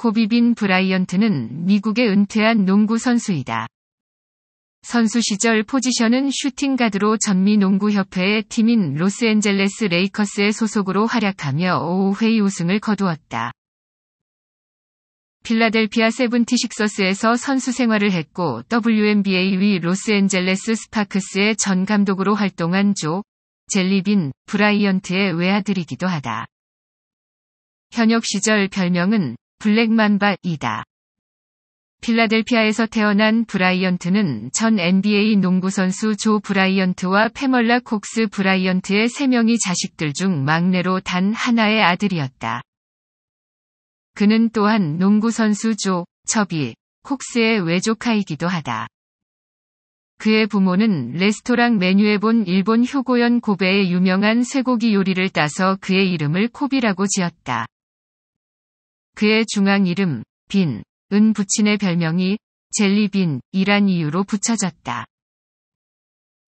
코비빈 브라이언트는 미국의 은퇴한 농구 선수이다. 선수 시절 포지션은 슈팅가드로 전미 농구협회의 팀인 로스앤젤레스 레이커스의 소속으로 활약하며 5회 우승을 거두었다. 필라델피아 세븐티식서스에서 선수 생활을 했고 WNBA 위 로스앤젤레스 스파크스의 전 감독으로 활동한 조 젤리빈 브라이언트의 외아들이기도 하다. 현역 시절 별명은 블랙맘바이다 필라델피아에서 태어난 브라이언트는 전 NBA 농구선수 조 브라이언트와 페멀라 콕스 브라이언트의 3명의 자식들 중 막내로 단 하나의 아들이었다. 그는 또한 농구선수 조, 첩이, 콕스의 외조카이기도 하다. 그의 부모는 레스토랑 메뉴에 본 일본 효고현 고베의 유명한 쇠고기 요리를 따서 그의 이름을 코비라고 지었다. 그의 중앙 이름 빈, 은 부친의 별명이 젤리빈이란 이유로 붙여졌다.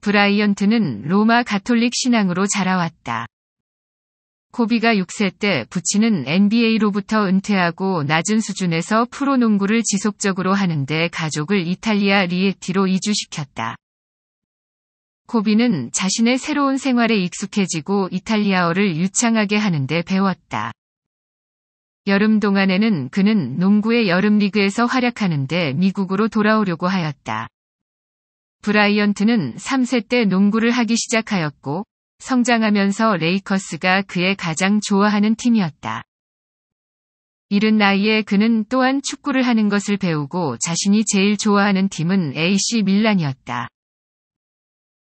브라이언트는 로마 가톨릭 신앙으로 자라왔다. 코비가 6세 때 부친은 NBA로부터 은퇴하고 낮은 수준에서 프로농구를 지속적으로 하는데 가족을 이탈리아 리에티로 이주시켰다. 코비는 자신의 새로운 생활에 익숙해지고 이탈리아어를 유창하게 하는데 배웠다. 여름 동안에는 그는 농구의 여름리그에서 활약하는데 미국으로 돌아오려고 하였다. 브라이언트는 3세 때 농구를 하기 시작하였고 성장하면서 레이커스가 그의 가장 좋아하는 팀이었다. 이른 나이에 그는 또한 축구를 하는 것을 배우고 자신이 제일 좋아하는 팀은 AC 밀란이었다.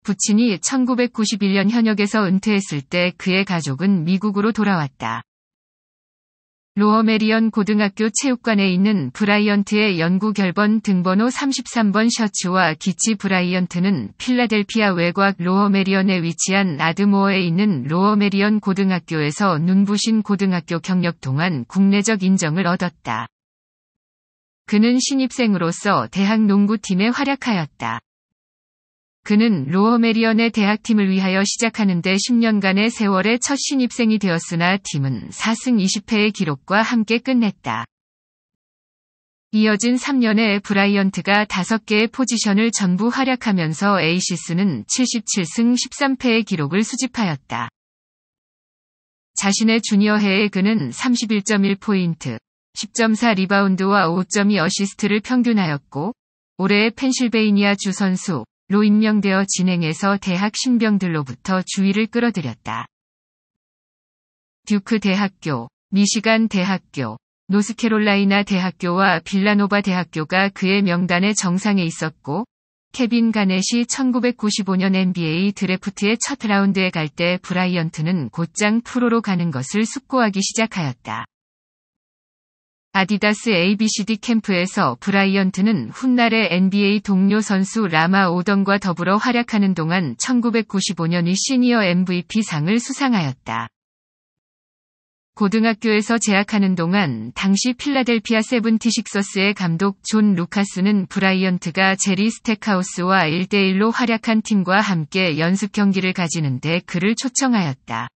부친이 1991년 현역에서 은퇴했을 때 그의 가족은 미국으로 돌아왔다. 로어메리언 고등학교 체육관에 있는 브라이언트의 연구 결번 등번호 33번 셔츠와 기치 브라이언트는 필라델피아 외곽 로어메리언에 위치한 아드모어에 있는 로어메리언 고등학교에서 눈부신 고등학교 경력 동안 국내적 인정을 얻었다. 그는 신입생으로서 대학 농구팀에 활약하였다. 그는 로어메리언의 대학팀을 위하여 시작하는데 10년간의 세월의 첫 신입생이 되었으나 팀은 4승 20패의 기록과 함께 끝냈다. 이어진 3년에 브라이언트가 5개의 포지션을 전부 활약하면서 에이시스는 77승 13패의 기록을 수집하였다. 자신의 주니어해에 그는 31.1포인트, 10.4 리바운드와 5.2 어시스트를 평균하였고, 올해의 펜실베이니아 주 선수, 로 임명되어 진행해서 대학 신병들로부터 주의를 끌어들였다. 듀크 대학교, 미시간 대학교, 노스캐롤라이나 대학교와 빌라노바 대학교가 그의 명단의 정상에 있었고, 케빈 가넷이 1995년 NBA 드래프트의 첫 라운드에 갈 때 브라이언트는 곧장 프로로 가는 것을 숙고하기 시작하였다. 아디다스 ABCD 캠프에서 브라이언트는 훗날의 NBA 동료 선수 라마 오던과 더불어 활약하는 동안 1995년의 시니어 MVP 상을 수상하였다. 고등학교에서 재학하는 동안 당시 필라델피아 세븐티식서스의 감독 존 루카스는 브라이언트가 제리 스테카우스와 1대1로 활약한 팀과 함께 연습 경기를 가지는데 그를 초청하였다.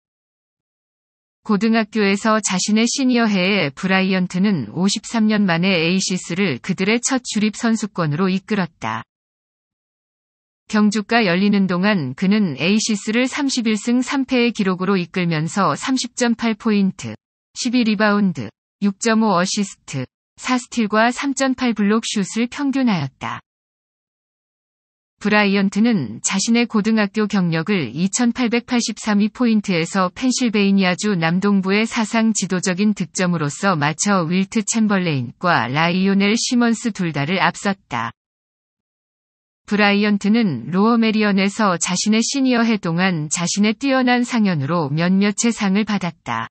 고등학교에서 자신의 시니어 해에 브라이언트는 53년 만에 에이시스를 그들의 첫 주립 선수권으로 이끌었다. 경주가 열리는 동안 그는 에이시스를 31승 3패의 기록으로 이끌면서 30.8포인트, 12리바운드, 6.5 어시스트, 4스틸과 3.8블록 슛을 평균하였다. 브라이언트는 자신의 고등학교 경력을 2883위 포인트에서 펜실베이니아주 남동부의 사상 지도적인 득점으로서 맞춰 윌트 챔벌레인과 라이오넬 시먼스 둘 다를 앞섰다. 브라이언트는 로어메리언에서 자신의 시니어해 동안 자신의 뛰어난 상연으로 몇몇의 상을 받았다.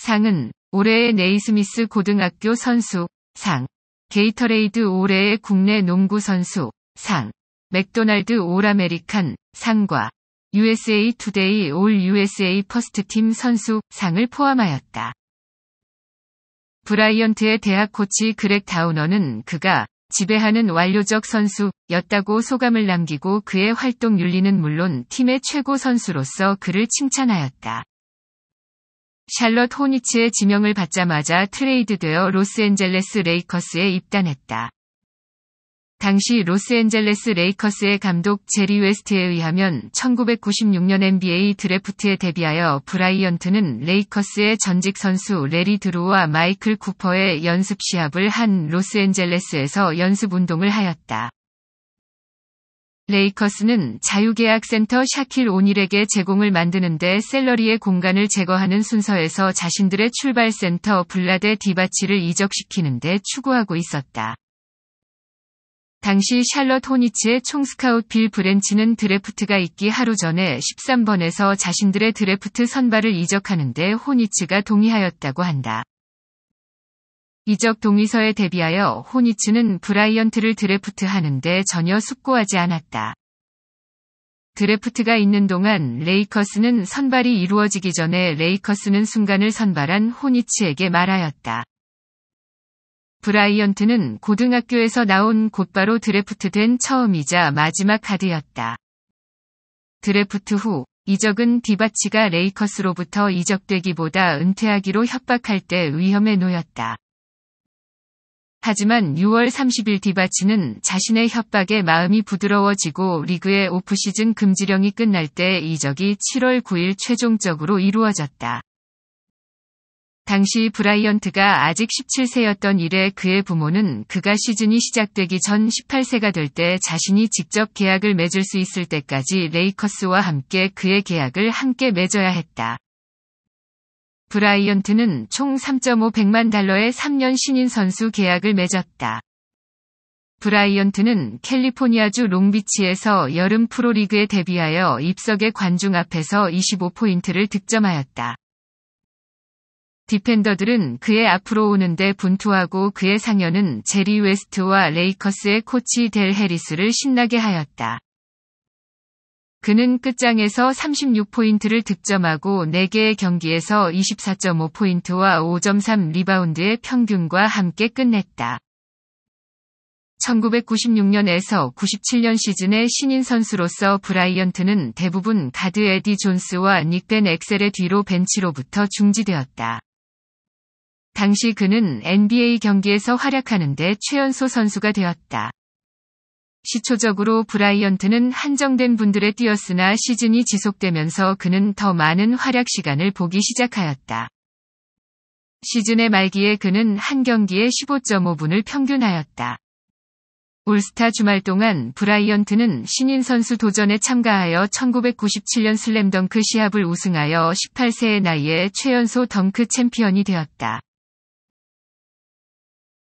상은 올해의 네이스미스 고등학교 선수 상, 게이터레이드 올해의 국내 농구 선수 상, 맥도날드 올 아메리칸 상과 USA 투데이 올 USA 퍼스트팀 선수 상을 포함하였다. 브라이언트의 대학 코치 그렉 다우너는 그가 지배하는 완료적 선수였다고 소감을 남기고 그의 활동 윤리는 물론 팀의 최고 선수로서 그를 칭찬하였다. 샬럿 호니츠의 지명을 받자마자 트레이드되어 로스앤젤레스 레이커스에 입단했다. 당시 로스앤젤레스 레이커스의 감독 제리 웨스트에 의하면 1996년 NBA 드래프트에 데뷔하여 브라이언트는 레이커스의 전직 선수 레리 드루와 마이클 쿠퍼의 연습 시합을 한 로스앤젤레스에서 연습 운동을 하였다. 레이커스는 자유계약 센터 샤킬 오닐에게 제공을 만드는데 셀러리의 공간을 제거하는 순서에서 자신들의 출발 센터 블라데 디바치를 이적시키는데 추구하고 있었다. 당시 샬럿 호니츠의 총스카웃 빌 브렌치는 드래프트가 있기 하루 전에 13번에서 자신들의 드래프트 선발을 이적하는데 호니츠가 동의하였다고 한다. 이적 동의서에 대비하여 호니츠는 브라이언트를 드래프트하는데 전혀 숙고하지 않았다. 드래프트가 있는 동안 레이커스는 선발이 이루어지기 전에 레이커스는 순간을 선발한 호니츠에게 말하였다. 브라이언트는 고등학교에서 나온 곧바로 드래프트된 처음이자 마지막 카드였다. 드래프트 후 이적은 디바치가 레이커스로부터 이적되기보다 은퇴하기로 협박할 때 위험에 놓였다. 하지만 6월 30일 디바치는 자신의 협박에 마음이 부드러워지고 리그의 오프시즌 금지령이 끝날 때 이적이 7월 9일 최종적으로 이루어졌다. 당시 브라이언트가 아직 17세였던 이래 그의 부모는 그가 시즌이 시작되기 전 18세가 될 때 자신이 직접 계약을 맺을 수 있을 때까지 레이커스와 함께 그의 계약을 함께 맺어야 했다. 브라이언트는 총 3.5백만 달러의 3년 신인 선수 계약을 맺었다. 브라이언트는 캘리포니아주 롱비치에서 여름 프로리그에 데뷔하여 입석의 관중 앞에서 25포인트를 득점하였다. 디펜더들은 그의 앞으로 오는데 분투하고 그의 상현은 제리 웨스트와 레이커스의 코치 델 해리스를 신나게 하였다. 그는 끝장에서 36포인트를 득점하고 4개의 경기에서 24.5포인트와 5.3 리바운드의 평균과 함께 끝냈다. 1996년에서 97년 시즌의 신인 선수로서 브라이언트는 대부분 가드 에디 존스와 닉벤 엑셀의 뒤로 벤치로부터 중지되었다. 당시 그는 NBA 경기에서 활약하는데 최연소 선수가 되었다. 시초적으로 브라이언트는 한정된 분들의 뛰었으나 시즌이 지속되면서 그는 더 많은 활약 시간을 보기 시작하였다. 시즌의 말기에 그는 한 경기에 15.5분을 평균하였다. 올스타 주말 동안 브라이언트는 신인 선수 도전에 참가하여 1997년 슬램덩크 시합을 우승하여 18세의 나이에 최연소 덩크 챔피언이 되었다.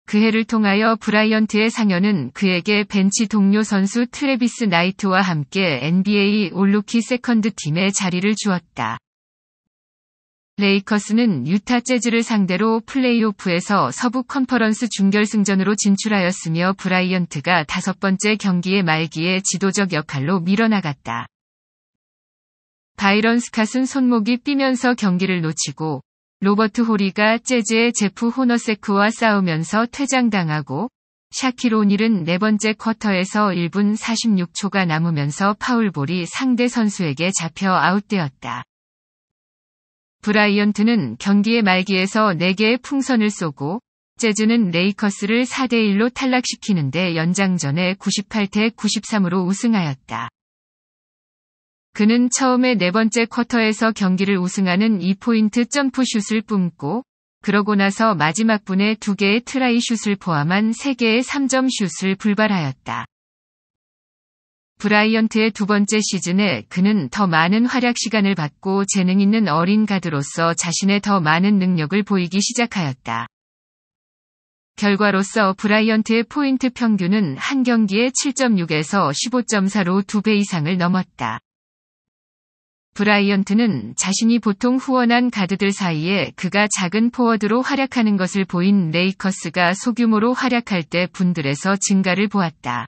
그해를 통하여 브라이언트의 상여는 그에게 벤치 동료 선수 트레비스 나이트와 함께 NBA 올루키 세컨드 팀에 자리를 주었다. 레이커스는 유타 재즈를 상대로 플레이오프에서 서부 컨퍼런스 중결승전으로 진출하였으며 브라이언트가 다섯 번째 경기의 말기에 지도적 역할로 밀어나갔다. 바이런 스캇은 손목이 삐면서 경기를 놓치고 로버트 호리가 재즈의 제프 호너세크와 싸우면서 퇴장당하고 샤키로닐은 네 번째 쿼터에서 1분 46초가 남으면서 파울볼이 상대 선수에게 잡혀 아웃되었다. 브라이언트는 경기의 말기에서 4개의 풍선을 쏘고 재즈는 레이커스를 4대1로 탈락시키는데 연장전에 98대 93으로 우승하였다. 그는 처음에 네 번째 쿼터에서 경기를 우승하는 2포인트 점프슛을 뿜고 그러고 나서 마지막 분에 두개의 트라이 슛을 포함한 세개의 3점 슛을 불발하였다. 브라이언트의 두 번째 시즌에 그는 더 많은 활약 시간을 받고 재능 있는 어린 가드로서 자신의 더 많은 능력을 보이기 시작하였다. 결과로서 브라이언트의 포인트 평균은 한 경기에 7.6에서 15.4로 두 배 이상을 넘었다. 브라이언트는 자신이 보통 후원한 가드들 사이에 그가 작은 포워드로 활약하는 것을 보인 레이커스가 소규모로 활약할 때 분들에서 증가를 보았다.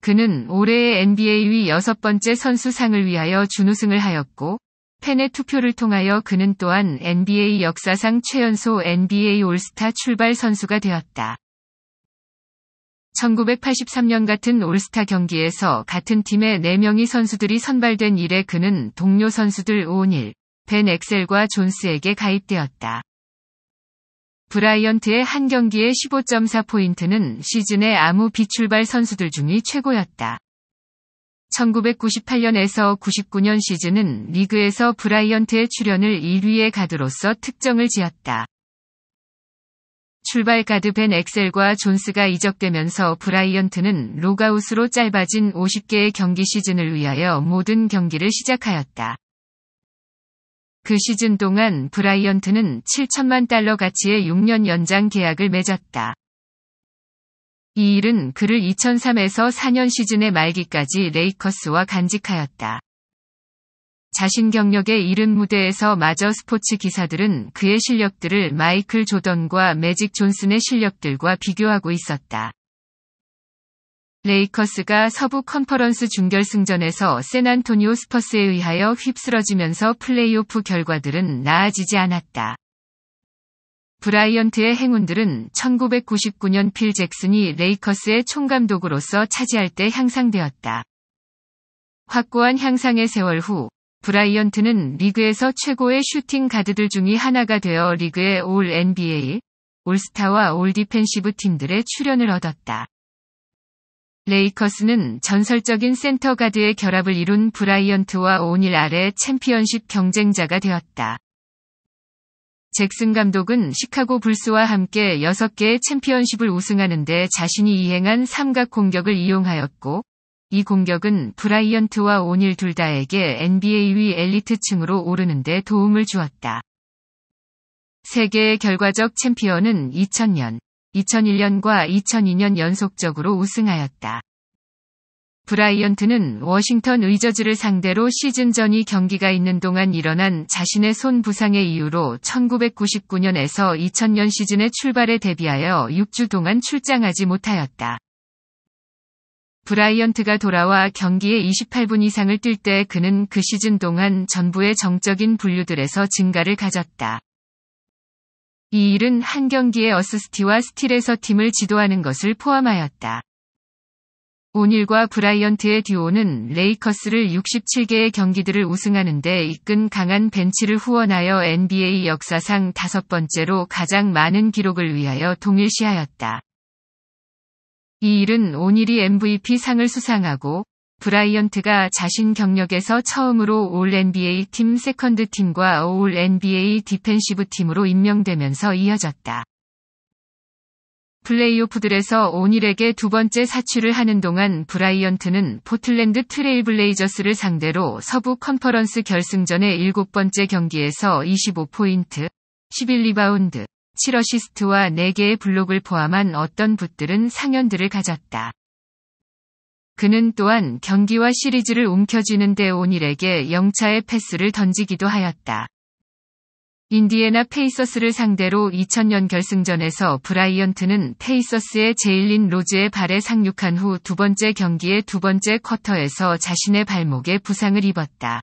그는 올해의 NBA 위 여섯 번째 선수상을 위하여 준우승을 하였고, 팬의 투표를 통하여 그는 또한 NBA 역사상 최연소 NBA 올스타 출발 선수가 되었다. 1983년 같은 올스타 경기에서 같은 팀의 4명이 선수들이 선발된 이래 그는 동료 선수들 오닐, 벤 엑셀과 존스에게 가입되었다. 브라이언트의 한경기의 15.4포인트는 시즌의 아무 비출발 선수들 중이 최고였다. 1998년에서 99년 시즌은 리그에서 브라이언트의 출연을 1위에 가드로서 특정을 지었다. 출발가드 벤 엑셀과 존스가 이적되면서 브라이언트는 로가웃으로 짧아진 50개의 경기 시즌을 위하여 모든 경기를 시작하였다. 그 시즌 동안 브라이언트는 7천만 달러 가치의 6년 연장 계약을 맺었다. 이 일은 그를 2003에서 4년 시즌의 말기까지 레이커스와 간직하였다. 자신 경력의 이른 무대에서 마저 스포츠 기사들은 그의 실력들을 마이클 조던과 매직 존슨의 실력들과 비교하고 있었다. 레이커스가 서부 컨퍼런스 중결승전에서 샌안토니오 스퍼스에 의하여 휩쓸어지면서 플레이오프 결과들은 나아지지 않았다. 브라이언트의 행운들은 1999년 필 잭슨이 레이커스의 총감독으로서 차지할 때 향상되었다. 확고한 향상의 세월 후 브라이언트는 리그에서 최고의 슈팅 가드들 중의 하나가 되어 리그의 올 NBA, 올스타와 올 디펜시브 팀들의 출연을 얻었다. 레이커스는 전설적인 센터 가드의 결합을 이룬 브라이언트와 오닐 아래 챔피언십 경쟁자가 되었다. 잭슨 감독은 시카고 불스와 함께 6개의 챔피언십을 우승하는데 자신이 이행한 삼각 공격을 이용하였고, 이 공격은 브라이언트와 오닐 둘 다에게 NBA 위 엘리트층으로 오르는데 도움을 주었다. 세계의 결과적 챔피언은 2000년, 2001년과 2002년 연속적으로 우승하였다. 브라이언트는 워싱턴 의저즈를 상대로 시즌 전이 경기가 있는 동안 일어난 자신의 손 부상의 이유로 1999년에서 2000년 시즌의 출발에 대비하여 6주 동안 출장하지 못하였다. 브라이언트가 돌아와 경기에 28분 이상을 뛸 때 그는 그 시즌 동안 전부의 정적인 분류들에서 증가를 가졌다. 이 일은 한 경기의 어스스티와 스틸에서 팀을 지도하는 것을 포함하였다. 오일과 브라이언트의 듀오는 레이커스를 67개의 경기들을 우승하는데 이끈 강한 벤치를 후원하여 NBA 역사상 다섯 번째로 가장 많은 기록을 위하여 동일시하였다. 이 일은 오닐이 MVP 상을 수상하고 브라이언트가 자신 경력에서 처음으로 올 NBA 팀 세컨드 팀과 올 NBA 디펜시브 팀으로 임명되면서 이어졌다. 플레이오프들에서 오닐에게 두 번째 사출을 하는 동안 브라이언트는 포틀랜드 트레일블레이저스를 상대로 서부 컨퍼런스 결승전의 7 번째 경기에서 25포인트, 11리바운드, 7어시스트와 4개의 블록을 포함한 어떤 붓들은 상연들을 가졌다. 그는 또한 경기와 시리즈를 움켜쥐는데 온일에게 영차의 패스를 던지기도 하였다. 인디애나 페이서스를 상대로 2000년 결승전에서 브라이언트는 페이서스의 제일린 로즈의 발에 상륙한 후 두 번째 경기의 두 번째 쿼터에서 자신의 발목에 부상을 입었다.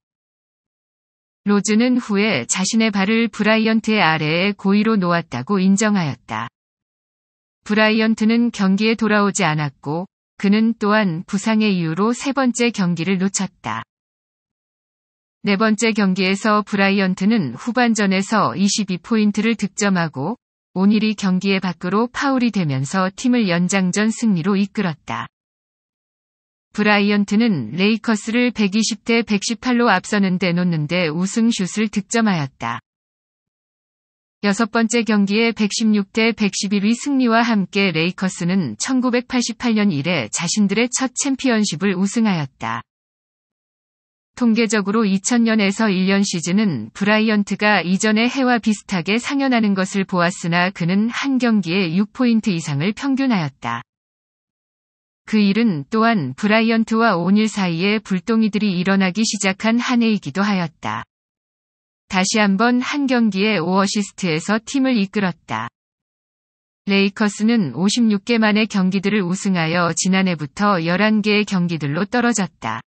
로즈는 후에 자신의 발을 브라이언트의 아래에 고의로 놓았다고 인정하였다. 브라이언트는 경기에 돌아오지 않았고 그는 또한 부상의 이유로 세 번째 경기를 놓쳤다. 네 번째 경기에서 브라이언트는 후반전에서 22포인트를 득점하고 온일이 경기의 밖으로 파울이 되면서 팀을 연장전 승리로 이끌었다. 브라이언트는 레이커스를 120대 118로 앞서는데 놓는데 우승 슛을 득점하였다. 여섯 번째 경기에 116대 111위 승리와 함께 레이커스는 1988년 이래 자신들의 첫 챔피언십을 우승하였다. 통계적으로 2000년에서 1년 시즌은 브라이언트가 이전의 해와 비슷하게 상연하는 것을 보았으나 그는 한 경기에 6포인트 이상을 평균하였다. 그 일은 또한 브라이언트와 오닐 사이에 불똥이들이 일어나기 시작한 한 해이기도 하였다. 다시 한번 한 경기에 5어시스트에서 팀을 이끌었다. 레이커스는 56개 만의 경기들을 우승하여 지난해부터 11개의 경기들로 떨어졌다.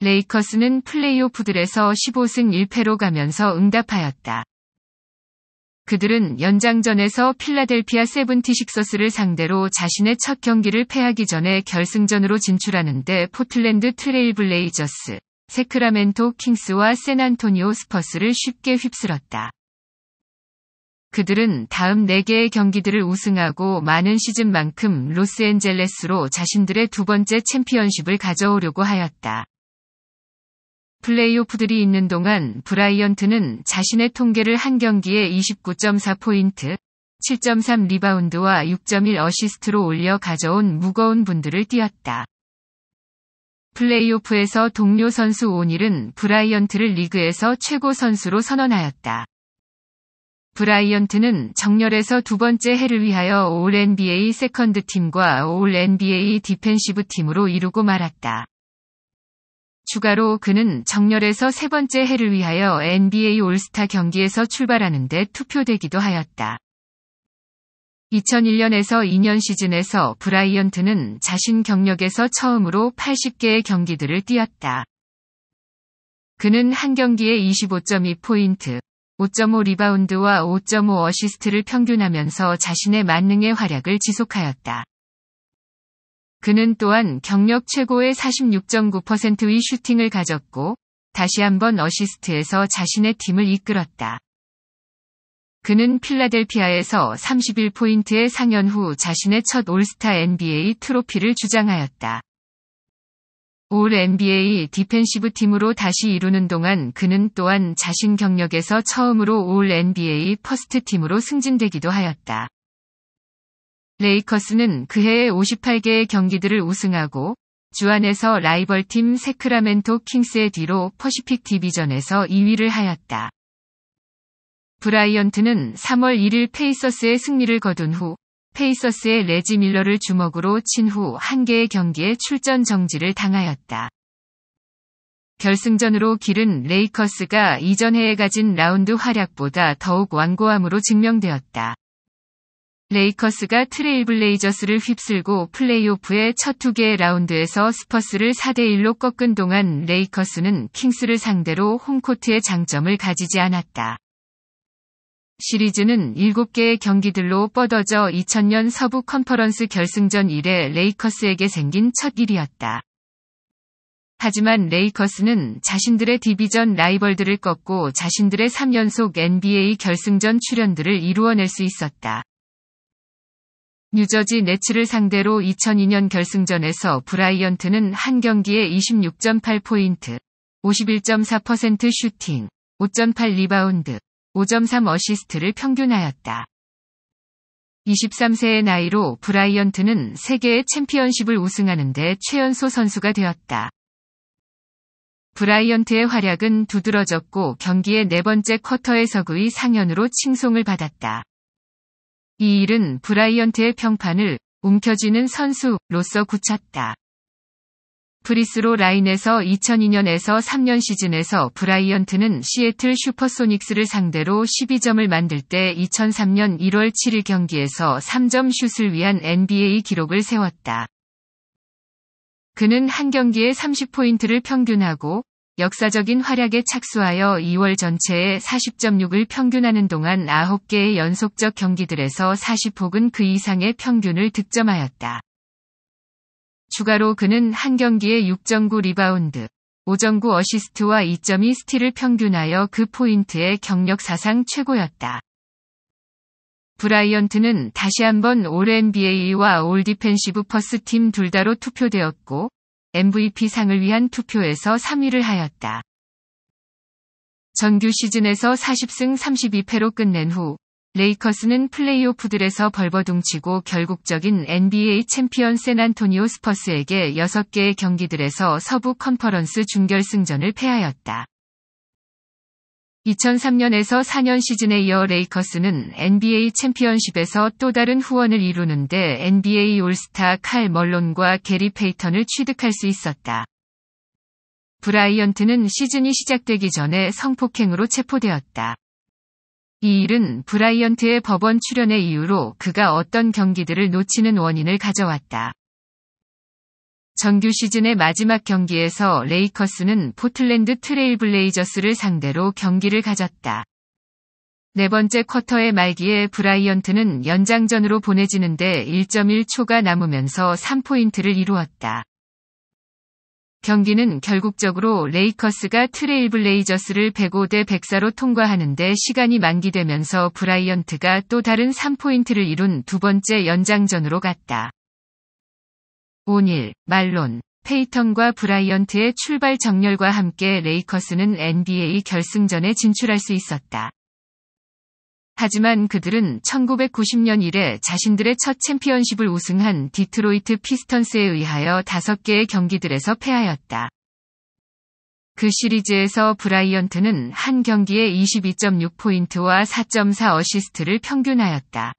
레이커스는 플레이오프들에서 15승 1패로 가면서 응답하였다. 그들은 연장전에서 필라델피아 세븐티식서스를 상대로 자신의 첫 경기를 패하기 전에 결승전으로 진출하는데 포틀랜드 트레일블레이저스, 세크라멘토 킹스와 샌안토니오 스퍼스를 쉽게 휩쓸었다. 그들은 다음 4개의 경기들을 우승하고 많은 시즌만큼 로스앤젤레스로 자신들의 두 번째 챔피언십을 가져오려고 하였다. 플레이오프들이 있는 동안 브라이언트는 자신의 통계를 한 경기에 29.4포인트, 7.3 리바운드와 6.1 어시스트로 올려 가져온 무거운 분들을 뛰었다. 플레이오프에서 동료 선수 오닐은 브라이언트를 리그에서 최고 선수로 선언하였다. 브라이언트는 정렬에서 두 번째 해를 위하여 올 NBA 세컨드 팀과 올 NBA 디펜시브 팀으로 이루고 말았다. 추가로 그는 정렬에서 세 번째 해를 위하여 NBA 올스타 경기에서 출발하는데 투표되기도 하였다. 2001년에서 2년 시즌에서 브라이언트는 자신 경력에서 처음으로 80개의 경기들을 뛰었다. 그는 한 경기에 25.2포인트, 5.5 리바운드와 5.5 어시스트를 평균하면서 자신의 만능의 활약을 지속하였다. 그는 또한 경력 최고의 46.9%의 슈팅을 가졌고 다시 한번 어시스트에서 자신의 팀을 이끌었다. 그는 필라델피아에서 31포인트의 상연 후 자신의 첫 올스타 NBA 트로피를 주장하였다. 올 NBA 디펜시브 팀으로 다시 이루는 동안 그는 또한 자신 경력에서 처음으로 올 NBA 퍼스트 팀으로 승진되기도 하였다. 레이커스는 그해 에 58개의 경기들을 우승하고 주안에서 라이벌 팀 세크라멘토 킹스의 뒤로 퍼시픽 디비전에서 2위를 하였다. 브라이언트는 3월 1일 페이서스의 승리를 거둔 후 페이서스의 레지 밀러를 주먹으로 친 후 한 개의 경기에 출전 정지를 당하였다. 결승전으로 길은 레이커스가 이전 해에 가진 라운드 활약보다 더욱 완고함으로 증명되었다. 레이커스가 트레일블레이저스를 휩쓸고 플레이오프의 첫 두 개의 라운드에서 스퍼스를 4대1로 꺾은 동안 레이커스는 킹스를 상대로 홈코트의 장점을 가지지 않았다. 시리즈는 7개의 경기들로 뻗어져 2000년 서부 컨퍼런스 결승전 이래 레이커스에게 생긴 첫 일이었다. 하지만 레이커스는 자신들의 디비전 라이벌들을 꺾고 자신들의 3연속 NBA 결승전 출연들을 이루어낼 수 있었다. 뉴저지 네츠를 상대로 2002년 결승전에서 브라이언트는 한 경기에 26.8포인트, 51.4% 슈팅, 5.8 리바운드, 5.3 어시스트를 평균하였다. 23세의 나이로 브라이언트는 세계의 챔피언십을 우승하는데 최연소 선수가 되었다. 브라이언트의 활약은 두드러졌고 경기의 네 번째 쿼터에서의 그 상연으로 칭송을 받았다. 이 일은 브라이언트의 평판을 움켜쥐는 선수로서 굳혔다. 프리스로 라인에서 2002년에서 3년 시즌에서 브라이언트는 시애틀 슈퍼소닉스를 상대로 12점을 만들 때 2003년 1월 7일 경기에서 3점 슛을 위한 NBA 기록을 세웠다. 그는 한 경기에 30포인트를 평균하고 역사적인 활약에 착수하여 2월 전체의 40.6을 평균하는 동안 9개의 연속적 경기들에서 40 혹은 그 이상의 평균을 득점하였다. 추가로 그는 한 경기에 6.9 리바운드, 5.9 어시스트와 2.2 스틸을 평균하여 그 포인트의 경력 사상 최고였다. 브라이언트는 다시 한번 올 NBA와 올 디펜시브 퍼스 팀 둘 다로 투표되었고, MVP상을 위한 투표에서 3위를 하였다. 정규 시즌에서 40승 32패로 끝낸 후 레이커스는 플레이오프들에서 벌버둥치고 결국적인 NBA 챔피언 샌안토니오 스퍼스에게 6개의 경기들에서 서부 컨퍼런스 중결승전을 패하였다. 2003년에서 4년 시즌에 이어 레이커스는 NBA 챔피언십에서 또 다른 후원을 이루는데 NBA 올스타 칼 멀론과 게리 페이턴을 취득할 수 있었다. 브라이언트는 시즌이 시작되기 전에 성폭행으로 체포되었다. 이 일은 브라이언트의 법원 출연의 이유로 그가 어떤 경기들을 놓치는 원인을 가져왔다. 정규 시즌의 마지막 경기에서 레이커스는 포틀랜드 트레일블레이저스를 상대로 경기를 가졌다. 네 번째 쿼터의 말기에 브라이언트는 연장전으로 보내지는데 1.1초가 남으면서 3포인트를 이루었다. 경기는 결국적으로 레이커스가 트레일블레이저스를 105대 104로 통과하는데 시간이 만기되면서 브라이언트가 또 다른 3포인트를 이룬 두 번째 연장전으로 갔다. 오닐, 말론, 페이턴과 브라이언트의 출발 정렬과 함께 레이커스는 NBA 결승전에 진출할 수 있었다. 하지만 그들은 1990년 이래 자신들의 첫 챔피언십을 우승한 디트로이트 피스턴스에 의하여 5개의 경기들에서 패하였다. 그 시리즈에서 브라이언트는 한 경기에 22.6포인트와 4.4 어시스트를 평균하였다.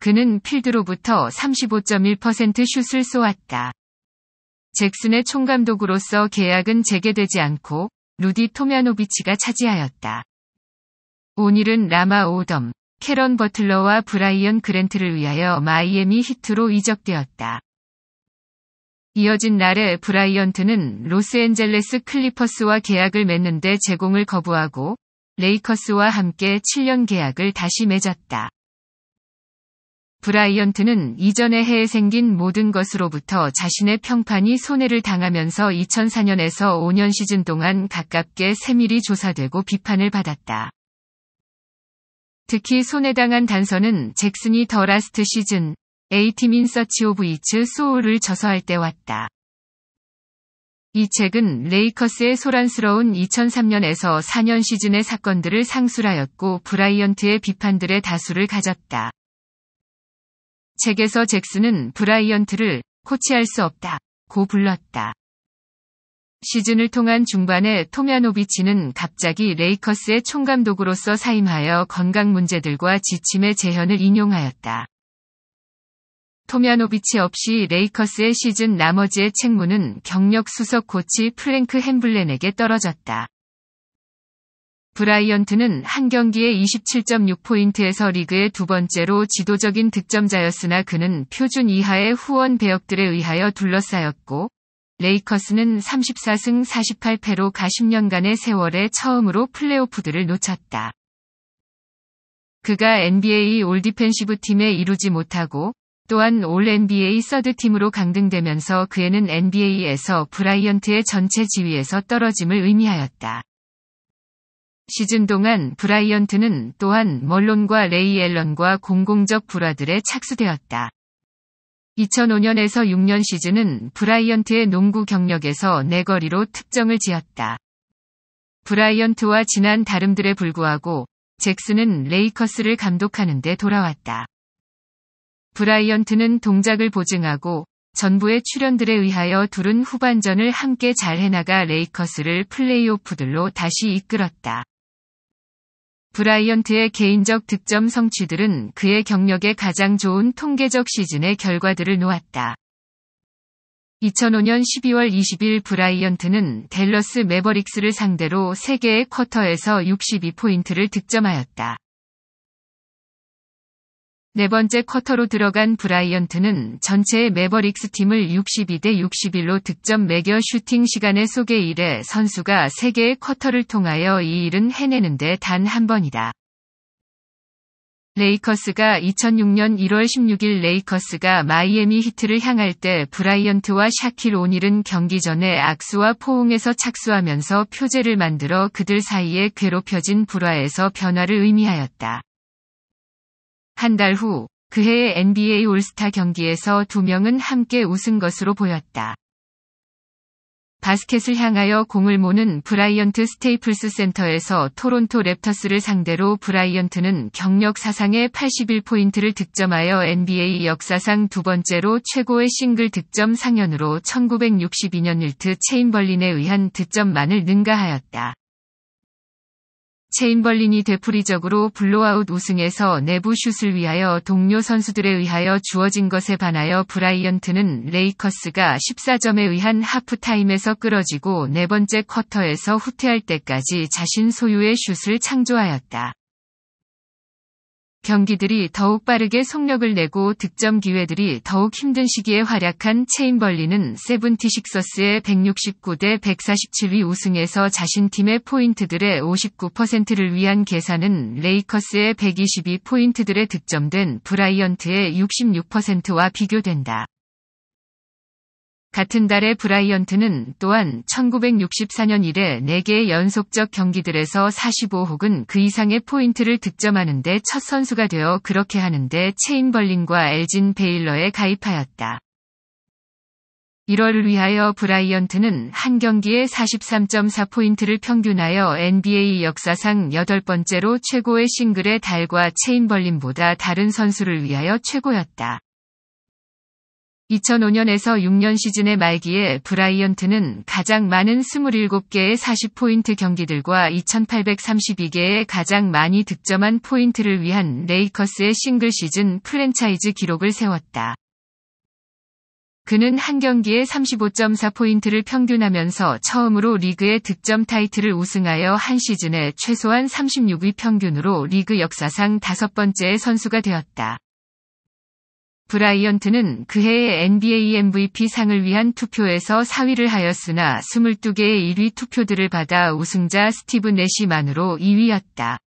그는 필드로부터 35.1% 슛을 쏘았다. 잭슨의 총감독으로서 계약은 재개되지 않고 루디 토미아노비치가 차지하였다. 오닐은 라마 오덤, 캐런 버틀러와 브라이언 그랜트를 위하여 마이애미 히트로 이적되었다. 이어진 날에 브라이언트는 로스앤젤레스 클리퍼스와 계약을 맺는데 제공을 거부하고 레이커스와 함께 7년 계약을 다시 맺었다. 브라이언트는 이전의 해에 생긴 모든 것으로부터 자신의 평판이 손해를 당하면서 2004년에서 5년 시즌 동안 가깝게 세밀히 조사되고 비판을 받았다. 특히 손해당한 단서는 잭슨이 더 라스트 시즌 A팀인 서치 오브 이츠 소울을 저서할 때 왔다. 이 책은 레이커스의 소란스러운 2003년에서 4년 시즌의 사건들을 상술하였고 브라이언트의 비판들의 다수를 가졌다. 책에서 잭슨은 브라이언트를 코치할 수 없다. 고 불렀다. 시즌을 통한 중반에 토미아노비치는 갑자기 레이커스의 총감독으로서 사임하여 건강 문제들과 지침의 재현을 인용하였다. 토미아노비치 없이 레이커스의 시즌 나머지의 책무는 경력 수석 코치 플랭크 햄블렌에게 떨어졌다. 브라이언트는 한 경기에 27.6포인트에서 리그의 두 번째로 지도적인 득점자였으나 그는 표준 이하의 후원 배역들에 의하여 둘러싸였고, 레이커스는 34승 48패로 가1년간의 세월에 처음으로 플레이오프들을 놓쳤다. 그가 NBA 올 디펜시브 팀에 이루지 못하고 또한 올 NBA 서드 팀으로 강등되면서 그에는 NBA에서 브라이언트의 전체 지위에서 떨어짐을 의미하였다. 시즌 동안 브라이언트는 또한 멀론과 레이 앨런과 공공적 불화들에 착수되었다. 2005년에서 6년 시즌은 브라이언트의 농구 경력에서 내거리로 특정을 지었다. 브라이언트와 지난 다름들에 불구하고 잭슨은 레이커스를 감독하는데 돌아왔다. 브라이언트는 동작을 보증하고 전부의 출연들에 의하여 둘은 후반전을 함께 잘 해나가 레이커스를 플레이오프들로 다시 이끌었다. 브라이언트의 개인적 득점 성취들은 그의 경력에 가장 좋은 통계적 시즌의 결과들을 놓았다. 2005년 12월 20일 브라이언트는 댈러스 매버릭스를 상대로 3개의 쿼터에서 62포인트를 득점하였다. 네 번째 쿼터로 들어간 브라이언트는 전체의 매버릭스 팀을 62대 61로 득점 매겨 슈팅 시간의 속에 일해 선수가 3개의 쿼터를 통하여 이 일은 해내는데 단 한 번이다. 레이커스가 2006년 1월 16일 레이커스가 마이애미 히트를 향할 때 브라이언트와 샤킬 오닐은 경기 전에 악수와 포옹에서 착수하면서 표제를 만들어 그들 사이에 괴롭혀진 불화에서 변화를 의미하였다. 한달후 그해의 NBA 올스타 경기에서 두 명은 함께 웃은 것으로 보였다. 바스켓을 향하여 공을 모는 브라이언트 스테이플스 센터에서 토론토 랩터스를 상대로 브라이언트는 경력 사상의 81포인트를 득점하여 NBA 역사상 두 번째로 최고의 싱글 득점 상연으로 1962년 일트 체인벌린에 의한 득점만을 능가하였다. 체인벌린이 되풀이적으로 블로아웃 우승에서 내부 슛을 위하여 동료 선수들에 의하여 주어진 것에 반하여 브라이언트는 레이커스가 14점에 의한 하프타임에서 끌어지고 네 번째 쿼터에서 후퇴할 때까지 자신 소유의 슛을 창조하였다. 경기들이 더욱 빠르게 속력을 내고 득점 기회들이 더욱 힘든 시기에 활약한 체인벌리는 세븐티식서스의 169대 147위 우승에서 자신 팀의 포인트들의 59%를 위한 계산은 레이커스의 122포인트들에 득점된 브라이언트의 66%와 비교된다. 같은 달에 브라이언트는 또한 1964년 이래 4개의 연속적 경기들에서 45 혹은 그 이상의 포인트를 득점하는데 첫 선수가 되어 그렇게 하는데 체인벌린과 엘진 베일러에 가입하였다. 이를 위하여 브라이언트는 한 경기에 43.4포인트를 평균하여 NBA 역사상 8번째로 최고의 싱글의 달과 체인벌린보다 다른 선수를 위하여 최고였다. 2005년에서 6년 시즌의 말기에 브라이언트는 가장 많은 27개의 40포인트 경기들과 2832개의 가장 많이 득점한 포인트를 위한 레이커스의 싱글 시즌 프랜차이즈 기록을 세웠다. 그는 한 경기에 35.4포인트를 평균하면서 처음으로 리그의 득점 타이틀을 우승하여 한 시즌에 최소한 36위 평균으로 리그 역사상 다섯 번째의 선수가 되었다. 브라이언트는 그해의 NBA MVP 상을 위한 투표에서 4위를 하였으나 22개의 1위 투표들을 받아 우승자 스티브 내시만으로 2위였다.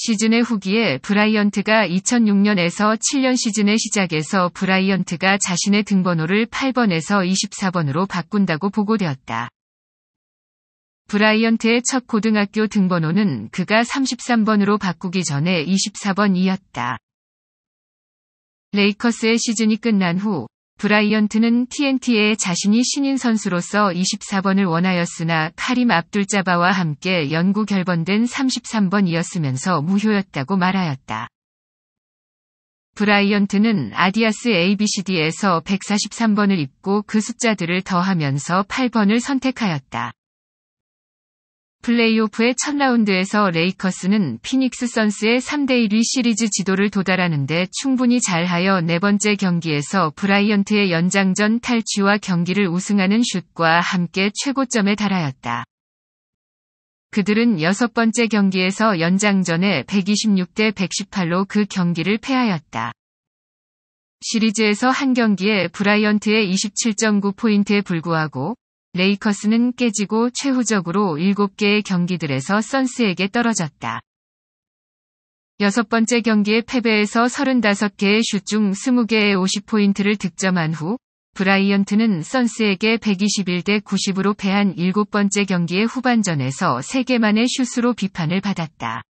시즌의 후기에 브라이언트가 2006년에서 7년 시즌의 시작에서 브라이언트가 자신의 등번호를 8번에서 24번으로 바꾼다고 보고되었다. 브라이언트의 첫 고등학교 등번호는 그가 33번으로 바꾸기 전에 24번이었다. 레이커스의 시즌이 끝난 후 브라이언트는 TNT에 자신이 신인 선수로서 24번을 원하였으나 카림 압둘자바와 함께 연구 결번된 33번이었으면서 무효였다고 말하였다. 브라이언트는 아디아스 ABCD에서 143번을 입고 그 숫자들을 더하면서 8번을 선택하였다. 플레이오프의 첫 라운드에서 레이커스는 피닉스 선스의 3대 1위 시리즈 지도를 도달하는데 충분히 잘하여 네 번째 경기에서 브라이언트의 연장전 탈취와 경기를 우승하는 슛과 함께 최고점에 달하였다. 그들은 여섯 번째 경기에서 연장전에 126대 118로 그 경기를 패하였다. 시리즈에서 한 경기에 브라이언트의 27.9포인트에 불구하고 레이커스는 깨지고 최후적으로 7개의 경기들에서 선스에게 떨어졌다. 여섯 번째 경기의 패배에서 35개의 슛 중 20개의 50포인트를 득점한 후 브라이언트는 선스에게 121대 90으로 패한 7 번째 경기의 후반전에서 3개만의 슛으로 비판을 받았다.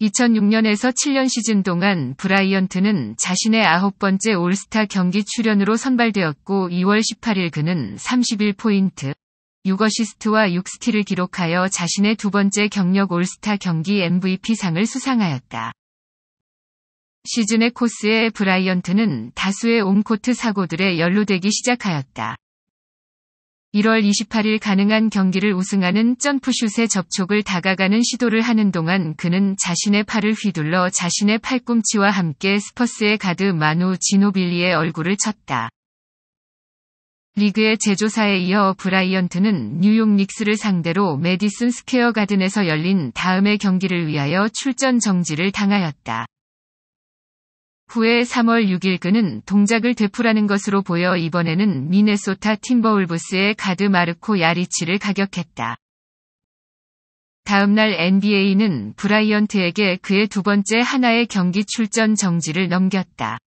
2006년에서 7년 시즌 동안 브라이언트는 자신의 아홉 번째 올스타 경기 출연으로 선발되었고 2월 18일 그는 31포인트, 6어시스트와 6스틸을 기록하여 자신의 두 번째 경력 올스타 경기 MVP상을 수상하였다. 시즌의 코스에 브라이언트는 다수의 온코트 사고들에 연루되기 시작하였다. 1월 28일 가능한 경기를 우승하는 점프슛의 접촉을 다가가는 시도를 하는 동안 그는 자신의 팔을 휘둘러 자신의 팔꿈치와 함께 스퍼스의 가드 마누 지노빌리의 얼굴을 쳤다. 리그의 제조사에 이어 브라이언트는 뉴욕 닉스를 상대로 메디슨 스퀘어 가든에서 열린 다음의 경기를 위하여 출전 정지를 당하였다. 후에 3월 6일 그는 동작을 되풀하는 것으로 보여 이번에는 미네소타 팀버울브스의 가드 마르코 야리치를 가격했다. 다음날 NBA는 브라이언트에게 그의 두 번째 하나의 경기 출전 정지를 넘겼다.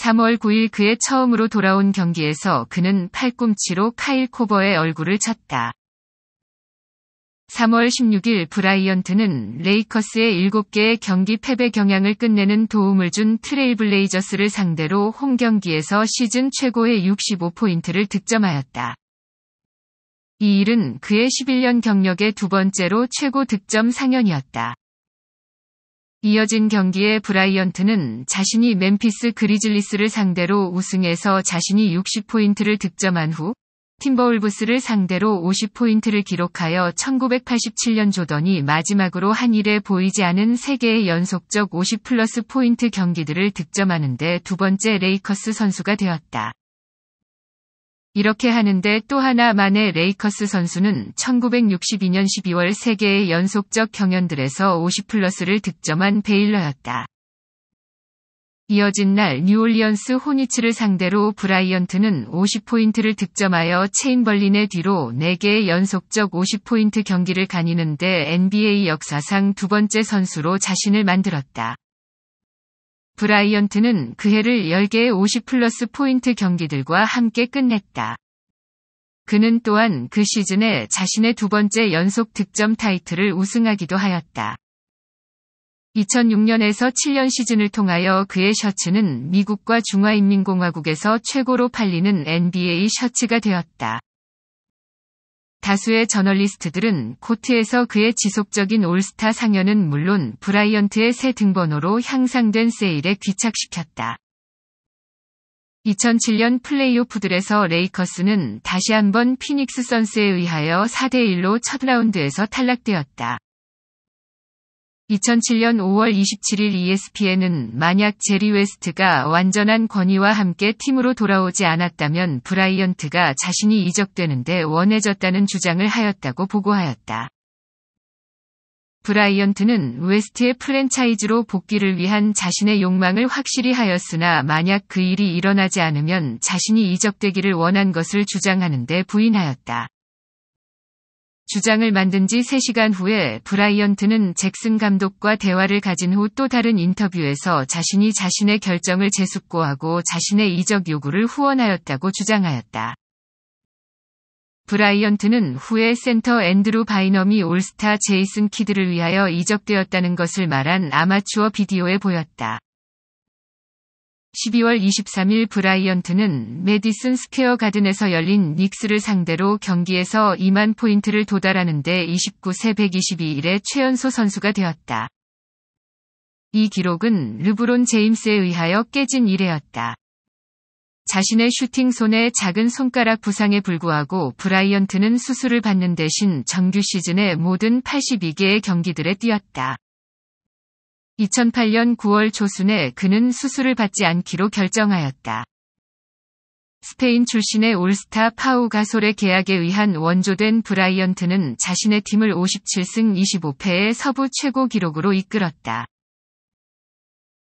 3월 9일 그의 처음으로 돌아온 경기에서 그는 팔꿈치로 카일 코버의 얼굴을 쳤다. 3월 16일 브라이언트는 레이커스의 7개의 경기 패배 경향을 끝내는 도움을 준 트레일블레이저스를 상대로 홈 경기에서 시즌 최고의 65포인트를 득점하였다. 이 일은 그의 11년 경력의 두 번째로 최고 득점 상연이었다. 이어진 경기에 브라이언트는 자신이 멤피스 그리즐리스를 상대로 우승해서 자신이 60포인트를 득점한 후 팀버울브스를 상대로 50포인트를 기록하여 1987년 조던이 마지막으로 한 일에 보이지 않은 3개의 연속적 50 플러스 포인트 경기들을 득점하는데 두 번째 레이커스 선수가 되었다. 이렇게 하는데 또 하나만의 레이커스 선수는 1962년 12월 3개의 연속적 경연들에서 50 플러스를 득점한 베일러였다. 이어진 날 뉴올리언스 호니츠를 상대로 브라이언트는 50포인트를 득점하여 체인벌린의 뒤로 4개의 연속적 50포인트 경기를 가니는데 NBA 역사상 두 번째 선수로 자신을 만들었다. 브라이언트는 그 해를 10개의 50 플러스 포인트 경기들과 함께 끝냈다. 그는 또한 그 시즌에 자신의 두 번째 연속 득점 타이틀을 우승하기도 하였다. 2006년에서 7년 시즌을 통하여 그의 셔츠는 미국과 중화인민공화국에서 최고로 팔리는 NBA 셔츠가 되었다. 다수의 저널리스트들은 코트에서 그의 지속적인 올스타 상연은 물론 브라이언트의 새 등번호로 향상된 세일에 귀착시켰다. 2007년 플레이오프들에서 레이커스는 다시 한번 피닉스 선스에 의하여 4대1로 첫 라운드에서 탈락되었다. 2007년 5월 27일 ESPN은 만약 제리 웨스트가 완전한 권위와 함께 팀으로 돌아오지 않았다면 브라이언트가 자신이 이적되는데 원해졌다는 주장을 하였다고 보고하였다. 브라이언트는 웨스트의 프랜차이즈로 복귀를 위한 자신의 욕망을 확실히 하였으나 만약 그 일이 일어나지 않으면 자신이 이적되기를 원한 것을 주장하는데 부인하였다. 주장을 만든 지 3시간 후에 브라이언트는 잭슨 감독과 대화를 가진 후 또 다른 인터뷰에서 자신이 자신의 결정을 재숙고하고 자신의 이적 요구를 후원하였다고 주장하였다. 브라이언트는 후에 센터 앤드루 바이넘이 올스타 제이슨 키드를 위하여 이적되었다는 것을 말한 아마추어 비디오에 보였다. 12월 23일 브라이언트는 메디슨 스퀘어 가든에서 열린 닉스를 상대로 경기에서 2만 포인트를 도달하는데 29세 1 2 2일에 최연소 선수가 되었다. 이 기록은 르브론 제임스에 의하여 깨진 이래였다. 자신의 슈팅 손에 작은 손가락 부상에 불구하고 브라이언트는 수술을 받는 대신 정규 시즌의 모든 82개의 경기들에 뛰었다. 2008년 9월 초순에 그는 수술을 받지 않기로 결정하였다. 스페인 출신의 올스타 파우 가솔의 계약에 의한 원조된 브라이언트는 자신의 팀을 57승 25패의 서부 최고 기록으로 이끌었다.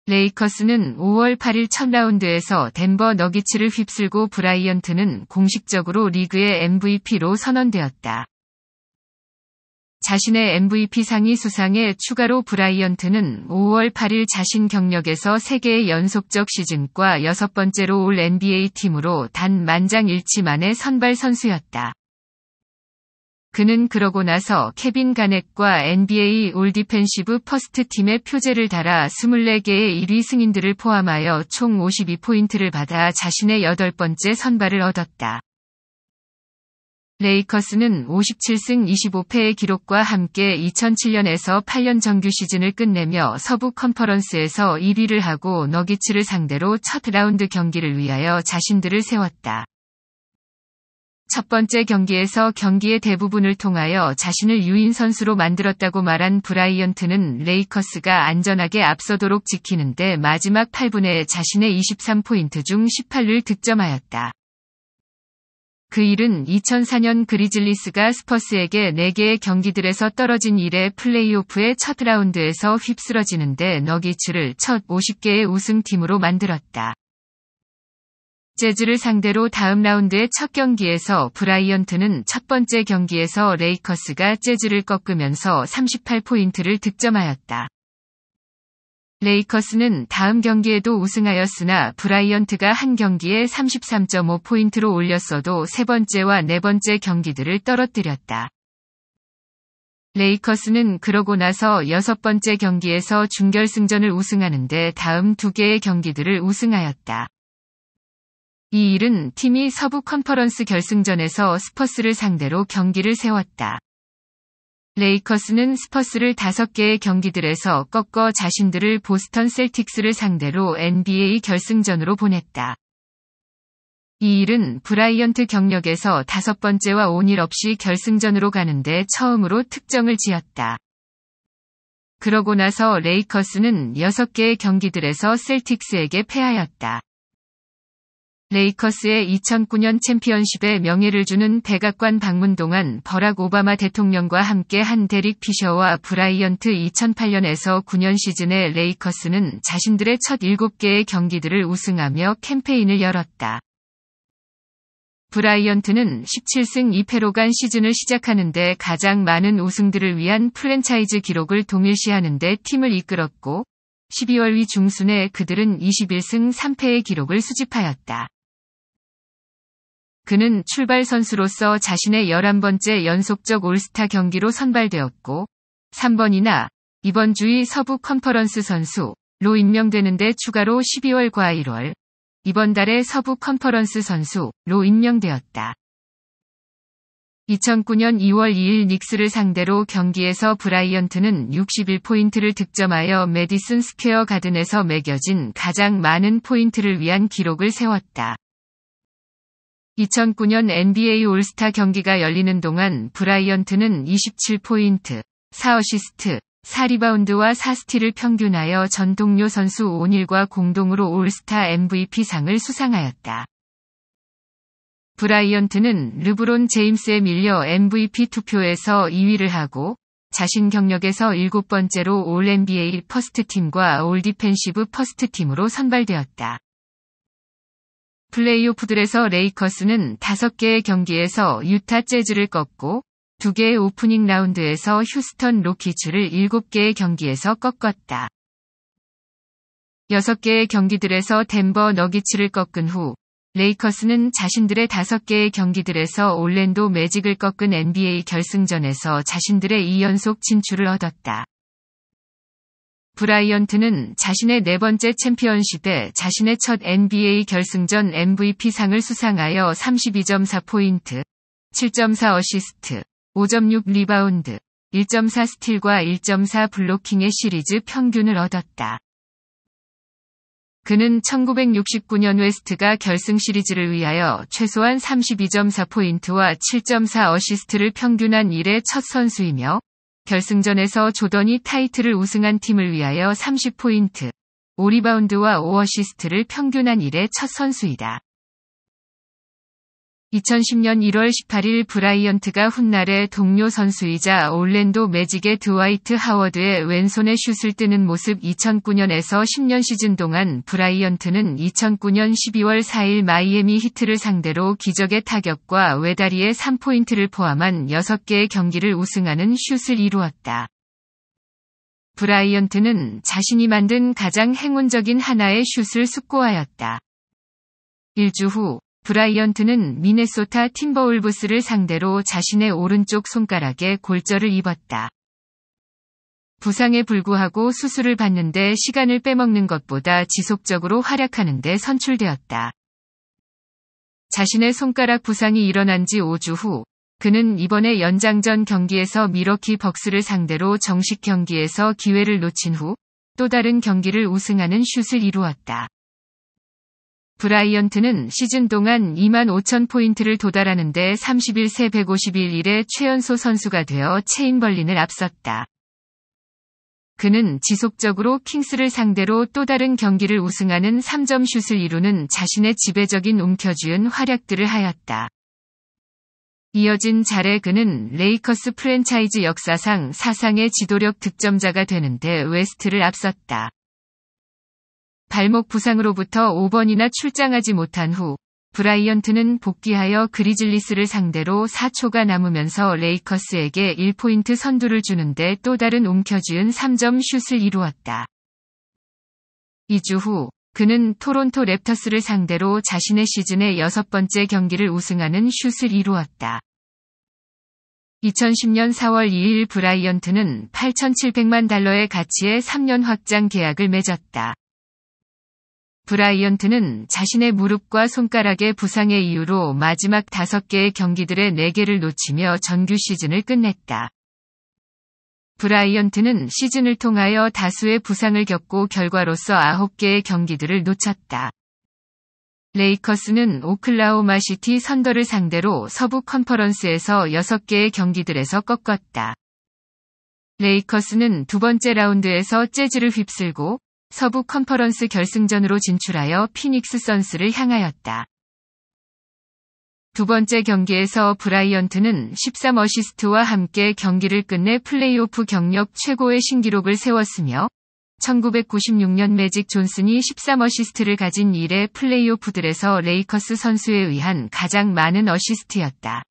레이커스는 5월 8일 첫 라운드에서 덴버 너기츠를 휩쓸고 브라이언트는 공식적으로 리그의 MVP로 선언되었다. 자신의 MVP 상이 수상해 추가로 브라이언트는 5월 8일 자신 경력에서 3개의 연속적 시즌과 여섯 번째로 올 NBA 팀으로 단 만장일치 만의 선발 선수였다. 그는 그러고 나서 케빈 가넷과 NBA 올 디펜시브 퍼스트 팀의 표제를 달아 24개의 1위 승인들을 포함하여 총 52포인트를 받아 자신의 여덟 번째 선발을 얻었다. 레이커스는 57승 25패의 기록과 함께 2007년에서 8년 정규 시즌을 끝내며 서부 컨퍼런스에서 1위를 하고 너기츠를 상대로 첫 라운드 경기를 위하여 자신들을 세웠다. 첫 번째 경기에서 경기의 대부분을 통하여 자신을 유인 선수로 만들었다고 말한 브라이언트는 레이커스가 안전하게 앞서도록 지키는데 마지막 8분에 자신의 23포인트 중 18을 득점하였다. 그 일은 2004년 그리즐리스가 스퍼스에게 4개의 경기들에서 떨어진 이래 플레이오프의 첫 라운드에서 휩쓸어지는데 너기츠를 첫 50개의 우승팀으로 만들었다. 재즈를 상대로 다음 라운드의 첫 경기에서 브라이언트는 첫 번째 경기에서 레이커스가 재즈를 꺾으면서 38포인트를 득점하였다. 레이커스는 다음 경기에도 우승하였으나 브라이언트가 한 경기에 33.5포인트로 올렸어도 세 번째와 네 번째 경기들을 떨어뜨렸다. 레이커스는 그러고 나서 여섯 번째 경기에서 중결승전을 우승하는데 다음 두 개의 경기들을 우승하였다. 이 일은 팀이 서부 컨퍼런스 결승전에서 스퍼스를 상대로 경기를 세웠다. 레이커스는 스퍼스를 5개의 경기들에서 꺾어 자신들을 보스턴 셀틱스를 상대로 NBA 결승전으로 보냈다. 이 일은 브라이언트 경력에서 다섯 번째와 온 일 없이 결승전으로 가는데 처음으로 특정을 지었다. 그러고 나서 레이커스는 6개의 경기들에서 셀틱스에게 패하였다. 레이커스의 2009년 챔피언십에 명예를 주는 백악관 방문 동안 버락 오바마 대통령과 함께 한 데릭 피셔와 브라이언트 2008년에서 9년 시즌에 레이커스는 자신들의 첫 7개의 경기들을 우승하며 캠페인을 열었다. 브라이언트는 17승 2패로 간 시즌을 시작하는데 가장 많은 우승들을 위한 프랜차이즈 기록을 동일시하는데 팀을 이끌었고 12월 위 중순에 그들은 21승 3패의 기록을 수집하였다. 그는 출발 선수로서 자신의 11번째 연속적 올스타 경기로 선발되었고 3번이나 이번 주의 서부 컨퍼런스 선수로 임명되는데 추가로 12월과 1월 이번 달의 서부 컨퍼런스 선수로 임명되었다. 2009년 2월 2일 닉스를 상대로 경기에서 브라이언트는 61포인트를 득점하여 메디슨 스퀘어 가든에서 매겨진 가장 많은 포인트를 위한 기록을 세웠다. 2009년 NBA 올스타 경기가 열리는 동안 브라이언트는 27포인트, 4어시스트, 4리바운드와 4스틸을 평균하여 전 동료 선수 온일과 공동으로 올스타 MVP상을 수상하였다. 브라이언트는 르브론 제임스에 밀려 MVP 투표에서 2위를 하고 자신 경력에서 7번째로 올 NBA 퍼스트팀과 올 디펜시브 퍼스트팀으로 선발되었다. 플레이오프들에서 레이커스는 5개의 경기에서 유타 재즈를 꺾고 2개의 오프닝 라운드에서 휴스턴 로키츠를 7개의 경기에서 꺾었다. 6개의 경기들에서 덴버 너기츠를 꺾은 후 레이커스는 자신들의 5개의 경기들에서 올랜도 매직을 꺾은 NBA 결승전에서 자신들의 2연속 진출을 얻었다. 브라이언트는 자신의 네 번째 챔피언십 때 자신의 첫 NBA 결승전 MVP상을 수상하여 32.4포인트, 7.4 어시스트, 5.6 리바운드, 1.4 스틸과 1.4 블로킹의 시리즈 평균을 얻었다. 그는 1969년 웨스트가 결승 시리즈를 위하여 최소한 32.4포인트와 7.4 어시스트를 평균한 일의 첫 선수이며 결승전에서 조던이 타이틀을 우승한 팀을 위하여 30포인트, 오리바운드와오어시스트를 평균한 일의 첫 선수이다. 2010년 1월 18일 브라이언트가 훗날의 동료 선수이자 올랜도 매직의 드와이트 하워드의 왼손에 슛을 뜨는 모습 2009년에서 10년 시즌 동안 브라이언트는 2009년 12월 4일 마이애미 히트를 상대로 기적의 타격과 외다리의 3포인트를 포함한 6개의 경기를 우승하는 슛을 이루었다. 브라이언트는 자신이 만든 가장 행운적인 하나의 슛을 숙고하였다. 1주 후 브라이언트는 미네소타 팀버울브스를 상대로 자신의 오른쪽 손가락에 골절을 입었다. 부상에 불구하고 수술을 받는데 시간을 빼먹는 것보다 지속적으로 활약하는데 선출되었다. 자신의 손가락 부상이 일어난 지 5주 후, 그는 이번에 연장전 경기에서 미러키 벅스를 상대로 정식 경기에서 기회를 놓친 후, 또 다른 경기를 우승하는 슛을 이루었다. 브라이언트는 시즌 동안 2만 5천 포인트를 도달하는데 3 1세1 5 1일에 최연소 선수가 되어 체인벌린을 앞섰다. 그는 지속적으로 킹스를 상대로 또 다른 경기를 우승하는 3점 슛을 이루는 자신의 지배적인 움켜쥐은 활약들을 하였다. 이어진 자래 그는 레이커스 프랜차이즈 역사상 사상의 지도력 득점자가 되는데 웨스트를 앞섰다. 발목 부상으로부터 5번이나 출장하지 못한 후 브라이언트는 복귀하여 그리즐리스를 상대로 4초가 남으면서 레이커스에게 1포인트 선두를 주는데 또 다른 움켜쥐은 3점 슛을 이루었다. 2주 후 그는 토론토 랩터스를 상대로 자신의 시즌의 여섯 번째 경기를 우승하는 슛을 이루었다. 2010년 4월 2일 브라이언트는 8,700만 달러의 가치의 3년 확장 계약을 맺었다. 브라이언트는 자신의 무릎과 손가락의 부상의 이유로 마지막 5개의 경기들의 4개를 놓치며 정규 시즌을 끝냈다. 브라이언트는 시즌을 통하여 다수의 부상을 겪고 결과로서 9개의 경기들을 놓쳤다. 레이커스는 오클라호마 시티 선더를 상대로 서부 컨퍼런스에서 6개의 경기들에서 꺾었다. 레이커스는 두 번째 라운드에서 재즈를 휩쓸고 서부 컨퍼런스 결승전으로 진출하여 피닉스 선스를 향하였다. 두 번째 경기에서 브라이언트는 13어시스트와 함께 경기를 끝내 플레이오프 경력 최고의 신기록을 세웠으며 1996년 매직 존슨이 13어시스트를 가진 이래 플레이오프들에서 레이커스 선수에 의한 가장 많은 어시스트였다.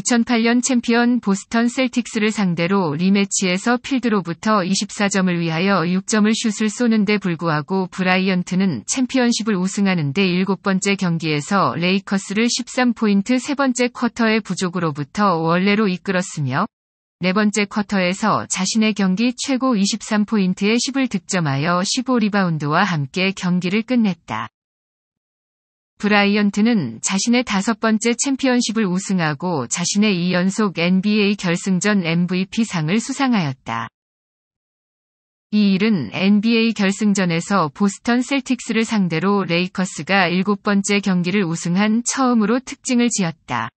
2008년 챔피언 보스턴 셀틱스를 상대로 리매치에서 필드로부터 24점을 위하여 6점을 슛을 쏘는데 불구하고 브라이언트는 챔피언십을 우승하는데 7번째 경기에서 레이커스를 13포인트 3번째 쿼터의 부족으로부터 원래로 이끌었으며 네 번째 쿼터에서 자신의 경기 최고 2 3포인트의 10을 득점하여 15리바운드와 함께 경기를 끝냈다. 브라이언트는 자신의 다섯 번째 챔피언십을 우승하고 자신의 2연속 NBA 결승전 MVP상을 수상하였다. 이 일은 NBA 결승전에서 보스턴 셀틱스를 상대로 레이커스가 일곱 번째 경기를 우승한 처음으로 특징을 지었다.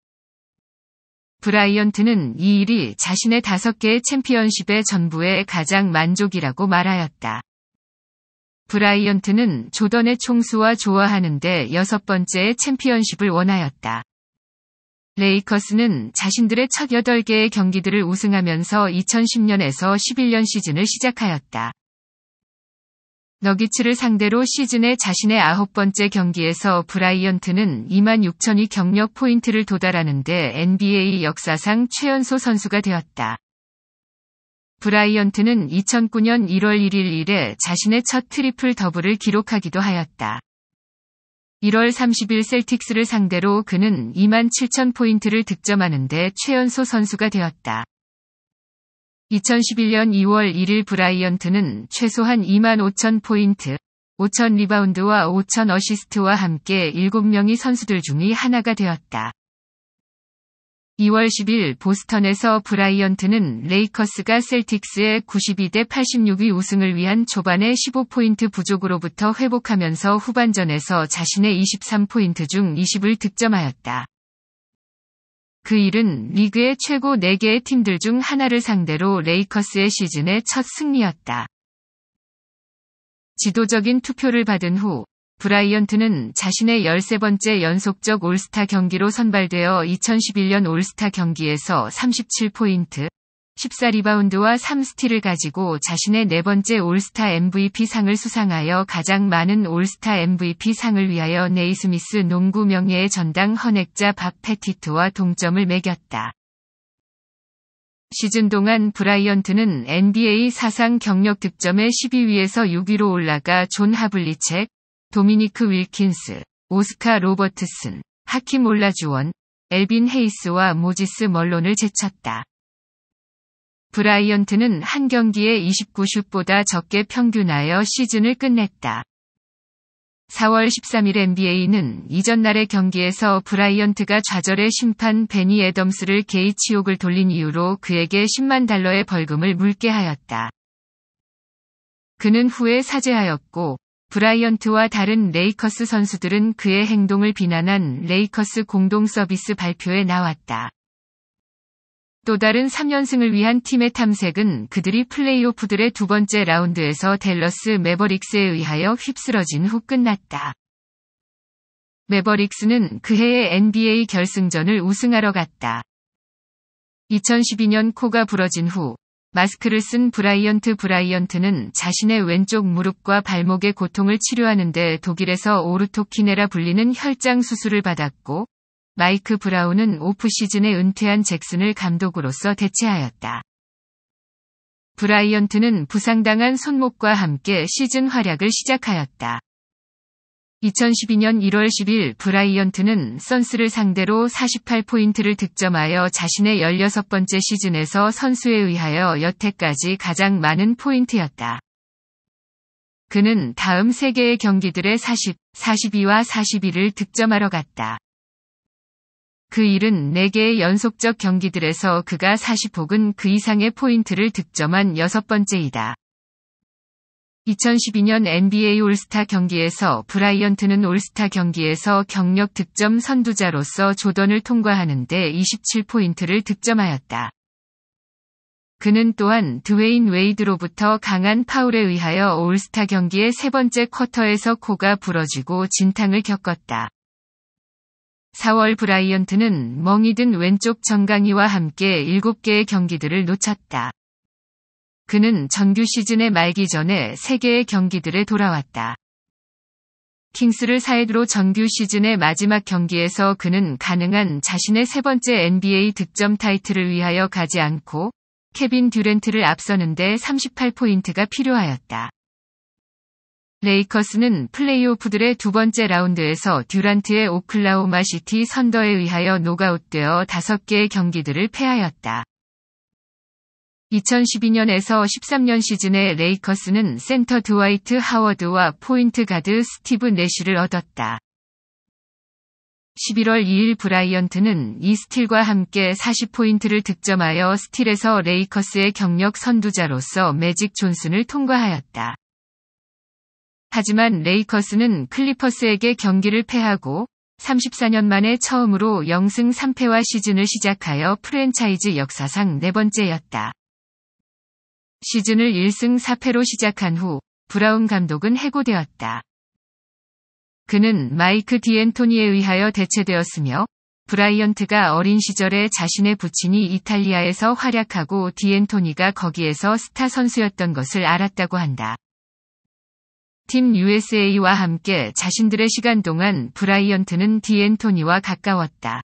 브라이언트는 이 일이 자신의 다섯 개의 챔피언십의 전부에 가장 만족이라고 말하였다. 브라이언트는 조던의 총수와 좋아하는데 여섯 번째의 챔피언십을 원하였다. 레이커스는 자신들의 첫 8개의 경기들을 우승하면서 2010년에서 11년 시즌을 시작하였다. 너기츠를 상대로 시즌에 자신의 아홉 번째 경기에서 브라이언트는 2만 0 0이 경력 포인트를 도달하는데 NBA 역사상 최연소 선수가 되었다. 브라이언트는 2009년 1월 1일 일에 자신의 첫 트리플 더블을 기록하기도 하였다. 1월 30일 셀틱스를 상대로 그는 2만 7천 포인트를 득점하는데 최연소 선수가 되었다. 2011년 2월 1일 브라이언트는 최소한 2만 5천 포인트, 5천 리바운드와 5천 어시스트와 함께 7명의 선수들 중에 하나가 되었다. 2월 10일 보스턴에서 브라이언트는 레이커스가 셀틱스의 92대 86위 우승을 위한 초반의 15포인트 부족으로부터 회복하면서 후반전에서 자신의 23포인트 중 20을 득점하였다. 그 일은 리그의 최고 4개의 팀들 중 하나를 상대로 레이커스의 시즌의 첫 승리였다. 지도적인 투표를 받은 후 브라이언트는 자신의 13번째 연속적 올스타 경기로 선발되어 2011년 올스타 경기에서 37포인트, 14리바운드와 3스틸을 가지고 자신의 네 번째 올스타 MVP 상을 수상하여 가장 많은 올스타 MVP 상을 위하여 네이스미스 농구 명예의 전당 헌액자 박페티트와 동점을 매겼다. 시즌 동안 브라이언트는 NBA 사상 경력 득점의 12위에서 6위로 올라가 존 하블리책, 도미니크 윌킨스, 오스카 로버트슨, 하킴 올라주원, 엘빈 헤이스와 모지스 멀론을 제쳤다. 브라이언트는 한 경기에 29슛보다 적게 평균하여 시즌을 끝냈다. 4월 13일 NBA는 이전 날의 경기에서 브라이언트가 좌절의 심판 베니 애덤스를 게이치옥을 돌린 이후로 그에게 10만 달러의 벌금을 물게 하였다. 그는 후에 사죄하였고 브라이언트와 다른 레이커스 선수들은 그의 행동을 비난한 레이커스 공동 서비스 발표에 나왔다. 또 다른 3연승을 위한 팀의 탐색은 그들이 플레이오프들의 두 번째 라운드에서 댈러스 매버릭스에 의하여 휩쓸어진 후 끝났다. 매버릭스는 그해의 NBA 결승전을 우승하러 갔다. 2012년 코가 부러진 후 마스크를 쓴 브라이언트 브라이언트는 자신의 왼쪽 무릎과 발목의 고통을 치료하는데 독일에서 오르토키네라 불리는 혈장 수술을 받았고 마이크 브라운은 오프 시즌에 은퇴한 잭슨을 감독으로서 대체하였다. 브라이언트는 부상당한 손목과 함께 시즌 활약을 시작하였다. 2012년 1월 10일 브라이언트는 선스를 상대로 48포인트를 득점하여 자신의 16번째 시즌에서 선수에 의하여 여태까지 가장 많은 포인트였다. 그는 다음 3개의 경기들의 40, 42와 41을 득점하러 갔다. 그 일은 4개의 연속적 경기들에서 그가 40혹은 그 이상의 포인트를 득점한 6 번째이다. 2012년 NBA 올스타 경기에서 브라이언트는 올스타 경기에서 경력 득점 선두자로서 조던을 통과하는데 27포인트를 득점하였다. 그는 또한 드웨인 웨이드로부터 강한 파울에 의하여 올스타 경기의 세 번째 쿼터에서 코가 부러지고 진탕을 겪었다. 4월 브라이언트는 멍이 든 왼쪽 정강이와 함께 7개의 경기들을 놓쳤다. 그는 정규 시즌의 말기 전에 3개의 경기들에 돌아왔다. 킹스를 사이드로 정규 시즌의 마지막 경기에서 그는 가능한 자신의 세 번째 NBA 득점 타이틀을 위하여 가지 않고 케빈 듀렌트를 앞서는데 38포인트가 필요하였다. 레이커스는 플레이오프들의 두 번째 라운드에서 듀란트의 오클라호마 시티 선더에 의하여 노가웃되어 5개의 경기들을 패하였다. 2012년에서 13년 시즌에 레이커스는 센터 드와이트 하워드와 포인트 가드 스티브 내쉬를 얻었다. 11월 2일 브라이언트는 이 스틸과 함께 40포인트를 득점하여 스틸에서 레이커스의 경력 선두자로서 매직 존슨을 통과하였다. 하지만 레이커스는 클리퍼스에게 경기를 패하고 34년 만에 처음으로 0승 3패와 시즌을 시작하여 프랜차이즈 역사상 네 번째였다. 시즌을 1승 4패로 시작한 후 브라운 감독은 해고되었다. 그는 마이크 디앤토니에 의하여 대체되었으며 브라이언트가 어린 시절에 자신의 부친이 이탈리아에서 활약하고 디앤토니가 거기에서 스타 선수였던 것을 알았다고 한다. 팀 USA와 함께 자신들의 시간 동안 브라이언트는 디앤토니와 가까웠다.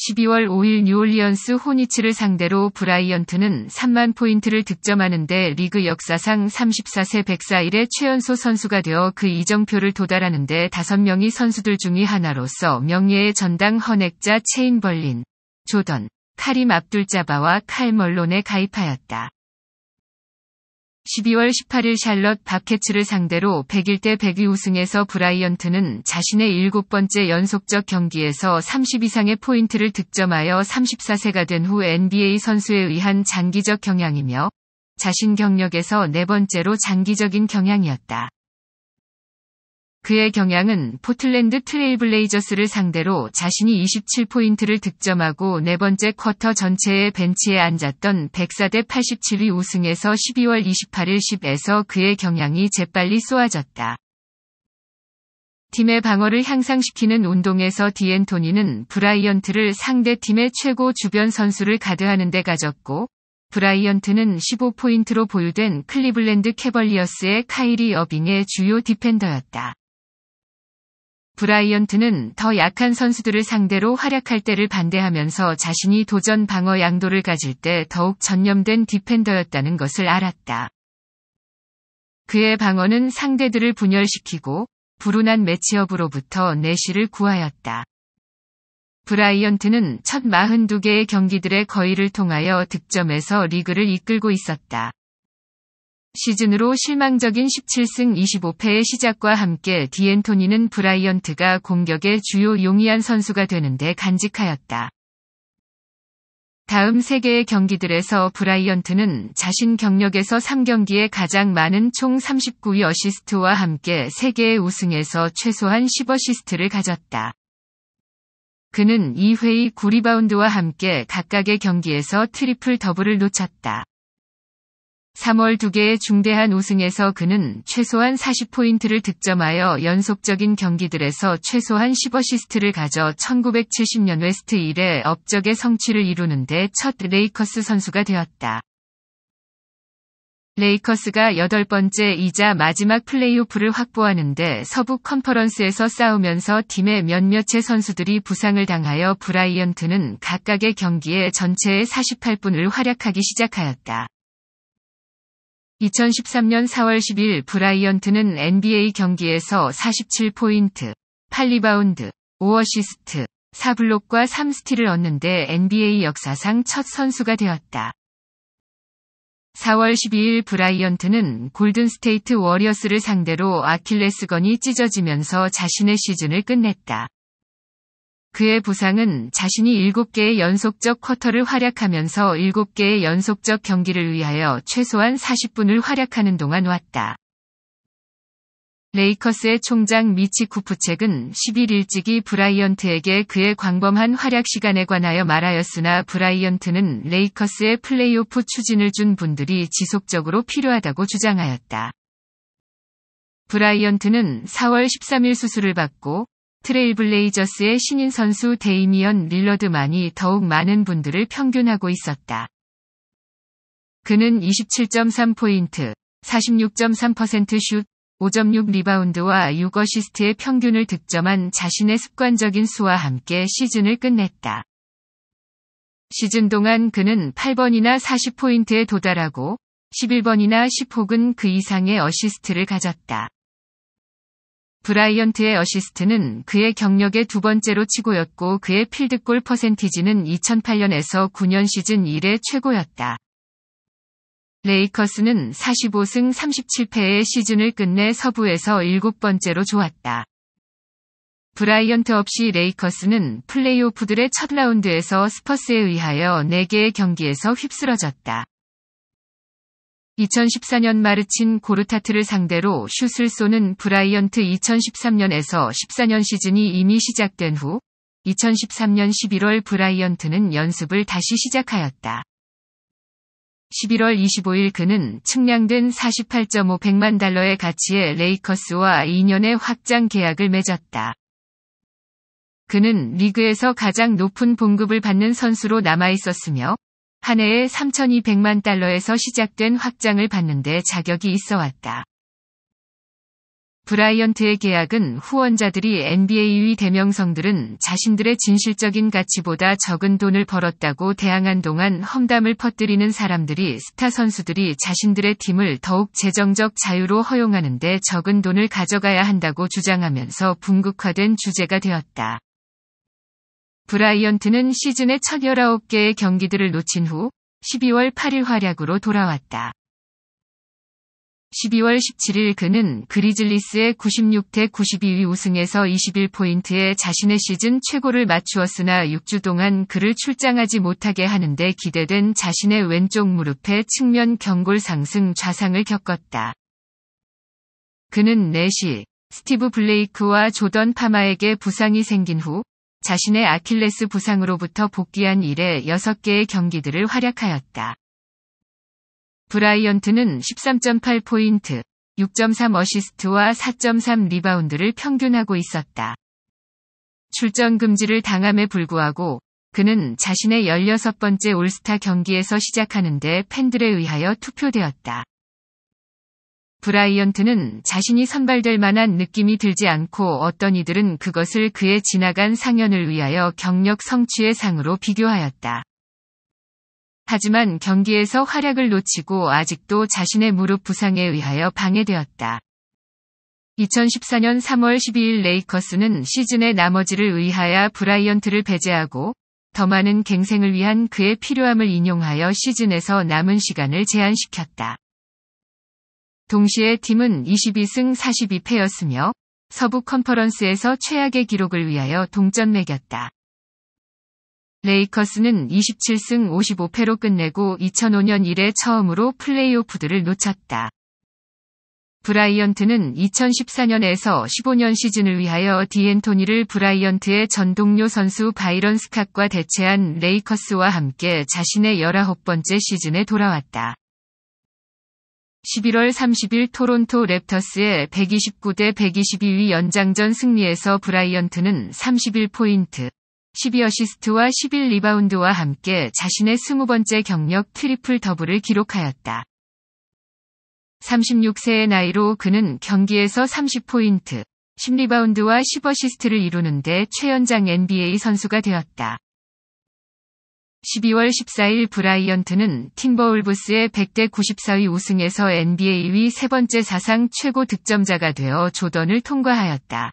12월 5일 뉴올리언스 호니치를 상대로 브라이언트는 3만 포인트를 득점하는데 리그 역사상 34세 104일의 최연소 선수가 되어 그 이정표를 도달하는데 5명이 선수들 중의 하나로서 명예의 전당 헌액자 체인 벌린, 조던, 카림 압둘자바와 칼 멀론에 가입하였다. 12월 18일 샬럿 바케츠를 상대로 101대 102 우승에서 브라이언트는 자신의 7번째 연속적 경기에서 30 이상의 포인트를 득점하여 34세가 된 후 NBA 선수에 의한 장기적 경향이며 자신 경력에서 네 번째로 장기적인 경향이었다. 그의 경향은 포틀랜드 트레일블레이저스를 상대로 자신이 27포인트를 득점하고 네 번째 쿼터 전체의 벤치에 앉았던 104대 87위 우승에서 12월 28일 10에서 그의 경향이 재빨리 쏘아졌다. 팀의 방어를 향상시키는 운동에서 디엔토니는 브라이언트를 상대 팀의 최고 주변 선수를 가드하는 데 가졌고 브라이언트는 15포인트로 보유된 클리블랜드 캐벌리어스의 카이리 어빙의 주요 디펜더였다. 브라이언트는 더 약한 선수들을 상대로 활약할 때를 반대하면서 자신이 도전 방어 양도를 가질 때 더욱 전념된 디펜더였다는 것을 알았다. 그의 방어는 상대들을 분열시키고 불운한 매치업으로부터 내실을 구하였다. 브라이언트는 첫 42개의 경기들의 거의를 통하여 득점에서 리그를 이끌고 있었다. 시즌으로 실망적인 17승 25패의 시작과 함께 디앤토니는 브라이언트가 공격의 주요 용이한 선수가 되는데 간직하였다. 다음 3개의 경기들에서 브라이언트는 자신 경력에서 3경기에 가장 많은 총 39위 어시스트와 함께 3개의 우승에서 최소한 10어시스트를 가졌다. 그는 2회의 구리바운드와 함께 각각의 경기에서 트리플 더블을 놓쳤다. 3월 2 개의 중대한 우승에서 그는 최소한 40포인트를 득점하여 연속적인 경기들에서 최소한 10어시스트를 가져 1970년 웨스트 1의 업적의 성취를 이루는데 첫 레이커스 선수가 되었다. 레이커스가 여덟 번째 이자 마지막 플레이오프를 확보하는데 서부 컨퍼런스에서 싸우면서 팀의 몇몇의 선수들이 부상을 당하여 브라이언트는 각각의 경기에 전체의 48분을 활약하기 시작하였다. 2013년 4월 10일 브라이언트는 NBA 경기에서 47포인트, 8리바운드, 5어시스트, 4블록과 3스틸을 얻는데 NBA 역사상 첫 선수가 되었다. 4월 12일 브라이언트는 골든스테이트 워리어스를 상대로 아킬레스건이 찢어지면서 자신의 시즌을 끝냈다. 그의 부상은 자신이 7개의 연속적 쿼터를 활약하면서 7개의 연속적 경기를 위하여 최소한 40분을 활약하는 동안 왔다. 레이커스의 총장 미치 쿠프책은 10일 일찍이 브라이언트에게 그의 광범한 활약 시간에 관하여 말하였으나 브라이언트는 레이커스의 플레이오프 추진을 준 분들이 지속적으로 필요하다고 주장하였다. 브라이언트는 4월 13일 수술을 받고 트레일블레이저스의 신인 선수 데이미언 릴러드만이 더욱 많은 분들을 평균하고 있었다. 그는 27.3포인트, 46.3%슛, 5.6 리바운드와 6 어시스트의 평균을 득점한 자신의 습관적인 수와 함께 시즌을 끝냈다. 시즌 동안 그는 8번이나 40포인트에 도달하고 11번이나 10혹은 그 이상의 어시스트를 가졌다. 브라이언트의 어시스트는 그의 경력의 두 번째로 치고였고 그의 필드골 퍼센티지는 2008년에서 9년 시즌 1의 최고였다. 레이커스는 45승 37패의 시즌을 끝내 서부에서 일곱 번째로 좋았다. 브라이언트 없이 레이커스는 플레이오프들의 첫 라운드에서 스퍼스에 의하여 4개의 경기에서 휩쓸어졌다. 2014년 마르친 고르타트를 상대로 슛을 쏘는 브라이언트 2013년에서 14년 시즌이 이미 시작된 후 2013년 11월 브라이언트는 연습을 다시 시작하였다. 11월 25일 그는 측량된 48.5백만 달러의 가치의 레이커스와 2년의 확장 계약을 맺었다. 그는 리그에서 가장 높은 봉급을 받는 선수로 남아있었으며 한 해에 3,200만 달러에서 시작된 확장을 받는데 자격이 있어 왔다. 브라이언트의 계약은 후원자들이 n b a 위 대명성들은 자신들의 진실적인 가치보다 적은 돈을 벌었다고 대항한 동안 험담을 퍼뜨리는 사람들이 스타 선수들이 자신들의 팀을 더욱 재정적 자유로 허용하는데 적은 돈을 가져가야 한다고 주장하면서 분극화된 주제가 되었다. 브라이언트는 시즌의 첫 19개의 경기들을 놓친 후 12월 8일 활약으로 돌아왔다. 12월 17일 그는 그리즐리스의 96대 92위 우승에서 21포인트에 자신의 시즌 최고를 맞추었으나 6주 동안 그를 출장하지 못하게 하는데 기대된 자신의 왼쪽 무릎에 측면 경골 상승 좌상을 겪었다. 그는 4시 스티브 블레이크와 조던 파마에게 부상이 생긴 후 자신의 아킬레스 부상으로부터 복귀한 이래 6개의 경기들을 활약하였다. 브라이언트는 13.8포인트, 6.3 어시스트와 4.3 리바운드를 평균하고 있었다. 출전 금지를 당함에 불구하고 그는 자신의 16번째 올스타 경기에서 시작하는데 팬들에 의하여 투표되었다. 브라이언트는 자신이 선발될 만한 느낌이 들지 않고 어떤 이들은 그것을 그의 지나간 상연을 위하여 경력 성취의 상으로 비교하였다. 하지만 경기에서 활약을 놓치고 아직도 자신의 무릎 부상에 의하여 방해되었다. 2014년 3월 12일 레이커스는 시즌의 나머지를 의하여 브라이언트를 배제하고 더 많은 갱생을 위한 그의 필요함을 인용하여 시즌에서 남은 시간을 제한시켰다. 동시에 팀은 22승 42패였으며 서부 컨퍼런스에서 최악의 기록을 위하여 동점 매겼다. 레이커스는 27승 55패로 끝내고 2005년 이래 처음으로 플레이오프들을 놓쳤다. 브라이언트는 2014년에서 15년 시즌을 위하여 디앤토니를 브라이언트의 전 동료 선수 바이런 스캇과 대체한 레이커스와 함께 자신의 19번째 시즌에 돌아왔다. 11월 30일 토론토 랩터스의 129대 122위 연장전 승리에서 브라이언트는 31포인트, 12어시스트와 11리바운드와 함께 자신의 20번째 경력 트리플 더블을 기록하였다. 36세의 나이로 그는 경기에서 30포인트, 10리바운드와 10어시스트를 이루는데 최연장 NBA 선수가 되었다. 12월 14일 브라이언트는 팀버울브스의 100대 94위 우승에서 NBA 2위세 번째 사상 최고 득점자가 되어 조던을 통과하였다.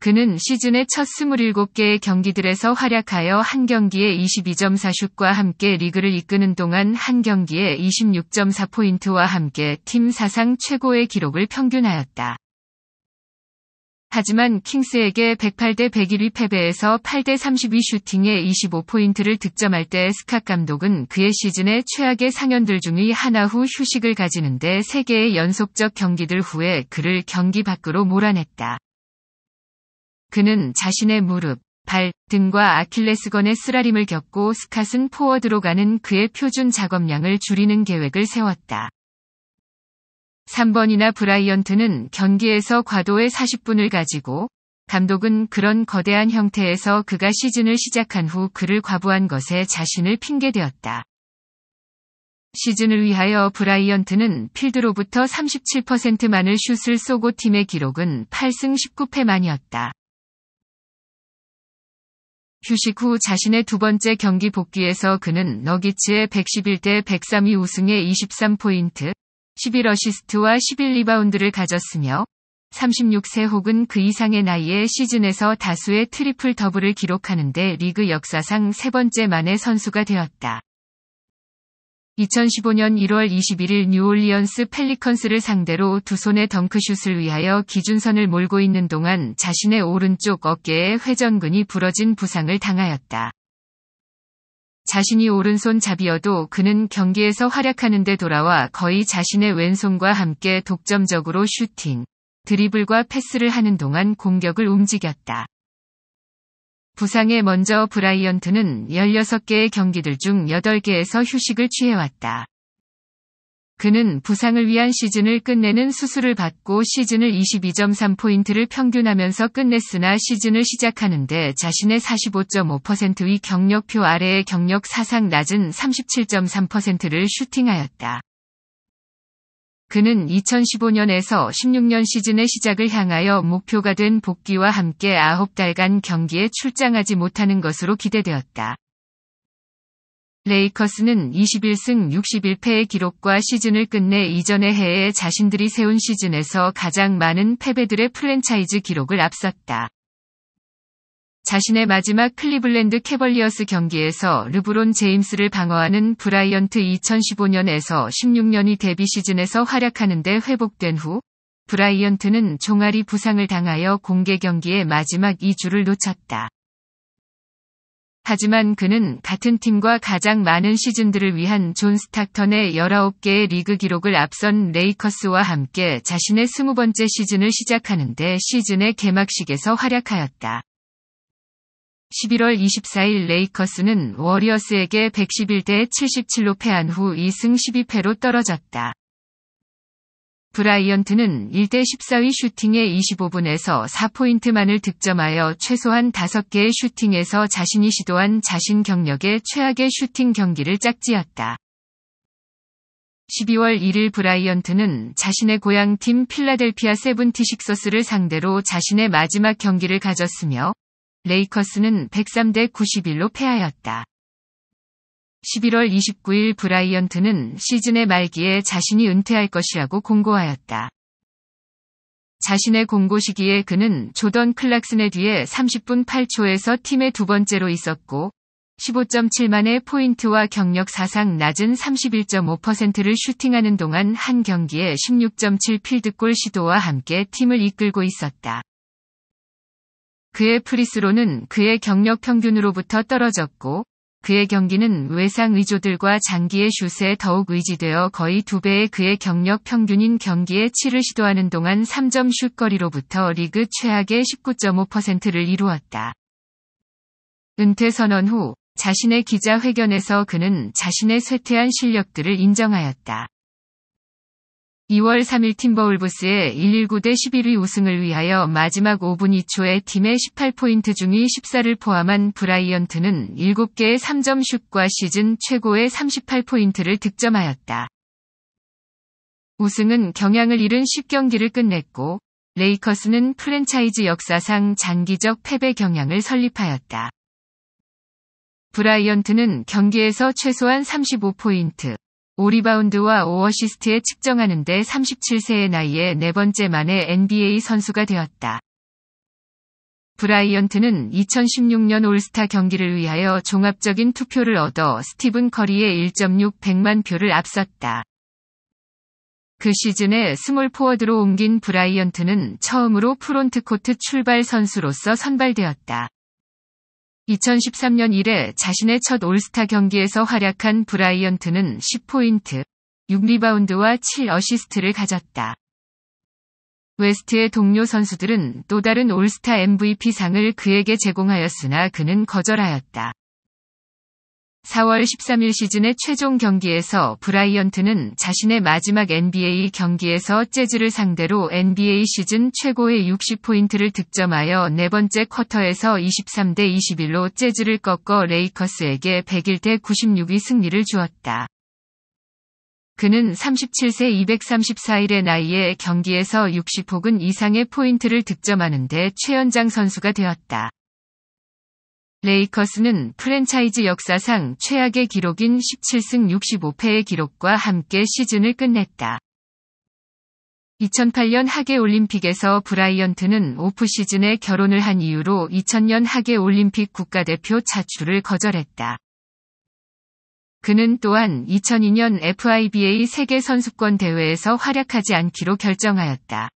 그는 시즌의 첫 27개의 경기들에서 활약하여 한 경기에 22.4슛과 함께 리그를 이끄는 동안 한 경기에 26.4포인트와 함께 팀 사상 최고의 기록을 평균하였다. 하지만 킹스에게 108대 101위 패배에서 8대 32 슈팅에 25포인트를 득점할 때 스캇 감독은 그의 시즌의 최악의 상연들 중의 하나 후 휴식을 가지는데 3개의 연속적 경기들 후에 그를 경기 밖으로 몰아냈다. 그는 자신의 무릎, 발, 등과 아킬레스건의 쓰라림을 겪고 스캇은 포워드로 가는 그의 표준 작업량을 줄이는 계획을 세웠다. 3번이나 브라이언트는 경기에서 과도의 40분을 가지고 감독은 그런 거대한 형태에서 그가 시즌을 시작한 후 그를 과부한 것에 자신을 핑계대었다. 시즌을 위하여 브라이언트는 필드로부터 37%만을 슛을 쏘고 팀의 기록은 8승 19패만이었다. 휴식 후 자신의 두 번째 경기 복귀에서 그는 너기츠의 111대 1 0 3위 우승에 23포인트, 11어시스트와 11리바운드를 가졌으며 36세 혹은 그 이상의 나이에 시즌에서 다수의 트리플 더블을 기록하는데 리그 역사상 세 번째 만의 선수가 되었다. 2015년 1월 21일 뉴올리언스 펠리컨스를 상대로 두 손의 덩크슛을 위하여 기준선을 몰고 있는 동안 자신의 오른쪽 어깨에 회전근이 부러진 부상을 당하였다. 자신이 오른손잡이어도 그는 경기에서 활약하는 데 돌아와 거의 자신의 왼손과 함께 독점적으로 슈팅, 드리블과 패스를 하는 동안 공격을 움직였다. 부상에 먼저 브라이언트는 16개의 경기들 중 8개에서 휴식을 취해왔다. 그는 부상을 위한 시즌을 끝내는 수술을 받고 시즌을 22.3포인트를 평균하면서 끝냈으나 시즌을 시작하는데 자신의 45.5%의 경력표 아래의 경력 사상 낮은 37.3%를 슈팅하였다. 그는 2015년에서 16년 시즌의 시작을 향하여 목표가 된 복귀와 함께 9달간 경기에 출장하지 못하는 것으로 기대되었다. 레이커스는 21승 61패의 기록과 시즌을 끝내 이전의 해에 자신들이 세운 시즌에서 가장 많은 패배들의 프랜차이즈 기록을 앞섰다. 자신의 마지막 클리블랜드 캐벌리어스 경기에서 르브론 제임스를 방어하는 브라이언트 2015년에서 16년이 데뷔 시즌에서 활약하는데 회복된 후 브라이언트는 종아리 부상을 당하여 공개 경기의 마지막 2주를 놓쳤다. 하지만 그는 같은 팀과 가장 많은 시즌들을 위한 존 스타턴의 19개의 리그 기록을 앞선 레이커스와 함께 자신의 20번째 시즌을 시작하는데 시즌의 개막식에서 활약하였다. 11월 24일 레이커스는 워리어스에게 111대 77로 패한 후 2승 12패로 떨어졌다. 브라이언트는 1대 1 4위슈팅의 25분에서 4포인트만을 득점하여 최소한 5개의 슈팅에서 자신이 시도한 자신 경력의 최악의 슈팅 경기를 짝지었다. 12월 1일 브라이언트는 자신의 고향팀 필라델피아 세븐티식서스를 상대로 자신의 마지막 경기를 가졌으며 레이커스는 103대 91로 패하였다. 11월 29일 브라이언트는 시즌의 말기에 자신이 은퇴할 것이라고 공고하였다. 자신의 공고 시기에 그는 조던 클락슨의 뒤에 30분 8초에서 팀의 두 번째로 있었고 15.7만의 포인트와 경력 사상 낮은 31.5%를 슈팅하는 동안 한 경기에 16.7 필드골 시도와 함께 팀을 이끌고 있었다. 그의 프리스로는 그의 경력 평균으로부터 떨어졌고 그의 경기는 외상 의조들과 장기의 슛에 더욱 의지되어 거의 두배의 그의 경력 평균인 경기에 7을 시도하는 동안 3점 슛거리로부터 리그 최악의 19.5%를 이루었다. 은퇴 선언 후 자신의 기자회견에서 그는 자신의 쇠퇴한 실력들을 인정하였다. 2월 3일 팀버울브스의 119대 11위 우승을 위하여 마지막 5분 2초에 팀의 18포인트 중위 14를 포함한 브라이언트는 7개의 3점 슛과 시즌 최고의 38포인트를 득점하였다. 우승은 경향을 잃은 10경기를 끝냈고 레이커스는 프랜차이즈 역사상 장기적 패배 경향을 설립하였다. 브라이언트는 경기에서 최소한 35포인트, 오리바운드와 오어시스트에 측정하는데 37세의 나이에 네 번째 만에 NBA 선수가 되었다. 브라이언트는 2016년 올스타 경기를 위하여 종합적인 투표를 얻어 스티븐 커리의 1.6백만 표를 앞섰다. 그 시즌에 스몰 포워드로 옮긴 브라이언트는 처음으로 프론트 코트 출발 선수로서 선발되었다. 2013년 이래 자신의 첫 올스타 경기에서 활약한 브라이언트는 10포인트, 6리바운드와 7어시스트를 가졌다. 웨스트의 동료 선수들은 또 다른 올스타 MVP상을 그에게 제공하였으나 그는 거절하였다. 4월 13일 시즌의 최종 경기에서 브라이언트는 자신의 마지막 NBA 경기에서 재즈를 상대로 NBA 시즌 최고의 60포인트를 득점하여 네 번째 쿼터에서 23대 21로 재즈를 꺾어 레이커스에게 101대 9 6위 승리를 주었다. 그는 37세 234일의 나이에 경기에서 60혹은 이상의 포인트를 득점하는데 최연장 선수가 되었다. 레이커스는 프랜차이즈 역사상 최악의 기록인 17승 65패의 기록과 함께 시즌을 끝냈다. 2008년 하계 올림픽에서 브라이언트는 오프 시즌에 결혼을 한 이유로 2000년 하계 올림픽 국가대표 차출을 거절했다. 그는 또한 2002년 FIBA 세계 선수권 대회에서 활약하지 않기로 결정하였다.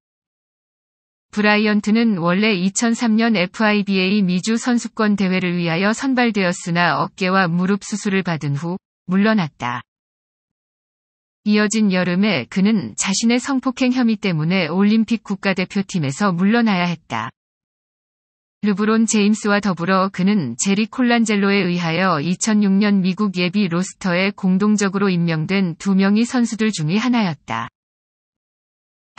브라이언트는 원래 2003년 FIBA 미주 선수권 대회를 위하여 선발되었으나 어깨와 무릎 수술을 받은 후 물러났다. 이어진 여름에 그는 자신의 성폭행 혐의 때문에 올림픽 국가대표팀에서 물러나야 했다. 르브론 제임스와 더불어 그는 제리 콜란젤로에 의하여 2006년 미국 예비 로스터에 공동적으로 임명된 두 명의 선수들 중의 하나였다.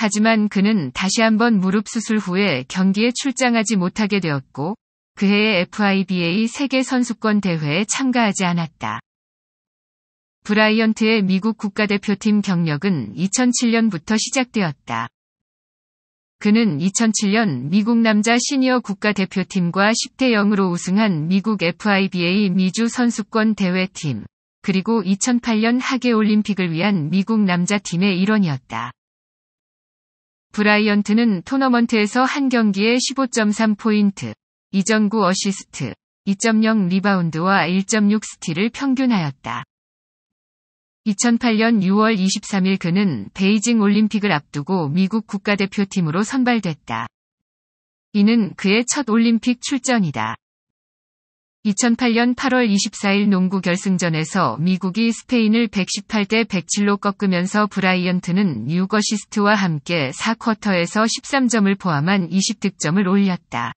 하지만 그는 다시 한번 무릎 수술 후에 경기에 출장하지 못하게 되었고 그해의 FIBA 세계 선수권 대회에 참가하지 않았다. 브라이언트의 미국 국가대표팀 경력은 2007년부터 시작되었다. 그는 2007년 미국 남자 시니어 국가대표팀과 10대 0으로 우승한 미국 FIBA 미주 선수권 대회팀, 그리고 2008년 하계올림픽을 위한 미국 남자팀의 일원이었다. 브라이언트는 토너먼트에서 한 경기에 15.3포인트, 2.9 어시스트, 2.0 리바운드와 1.6 스틸을 평균하였다. 2008년 6월 23일 그는 베이징 올림픽을 앞두고 미국 국가대표팀으로 선발됐다. 이는 그의 첫 올림픽 출전이다. 2008년 8월 24일 농구 결승전에서 미국이 스페인을 118대 107로 꺾으면서 브라이언트는 6어시스트와 함께 4쿼터에서 13점을 포함한 20득점을 올렸다.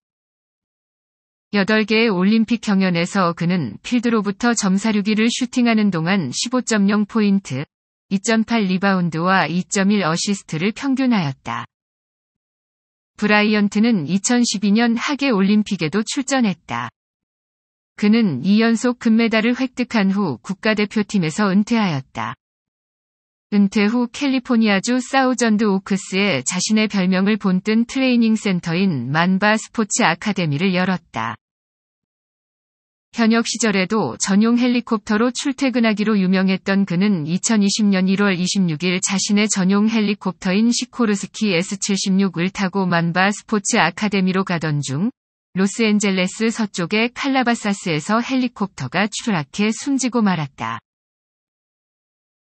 8개의 올림픽 경연에서 그는 필드로부터 점사류기를 슈팅하는 동안 15.0포인트, 2.8 리바운드와 2.1 어시스트를 평균하였다. 브라이언트는 2012년 하계 올림픽에도 출전했다. 그는 2연속 금메달을 획득한 후 국가대표팀에서 은퇴하였다. 은퇴 후 캘리포니아주 사우전드 오크스에 자신의 별명을 본뜬 트레이닝 센터인 만바 스포츠 아카데미를 열었다. 현역 시절에도 전용 헬리콥터로 출퇴근하기로 유명했던 그는 2020년 1월 26일 자신의 전용 헬리콥터인 시코르스키 S-76을 타고 만바 스포츠 아카데미로 가던 중 로스앤젤레스 서쪽의 칼라바사스에서 헬리콥터가 추락해 숨지고 말았다.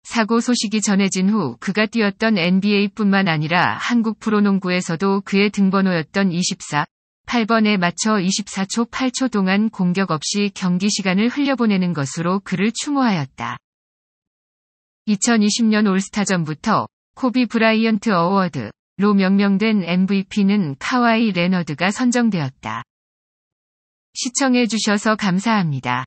사고 소식이 전해진 후 그가 뛰었던 NBA뿐만 아니라 한국 프로농구에서도 그의 등번호였던 24, 8번에 맞춰 24초 8초 동안 공격 없이 경기 시간을 흘려보내는 것으로 그를 추모하였다. 2020년 올스타전부터 코비 브라이언트 어워드로 명명된 MVP는 카와이 레너드가 선정되었다. 시청해주셔서 감사합니다.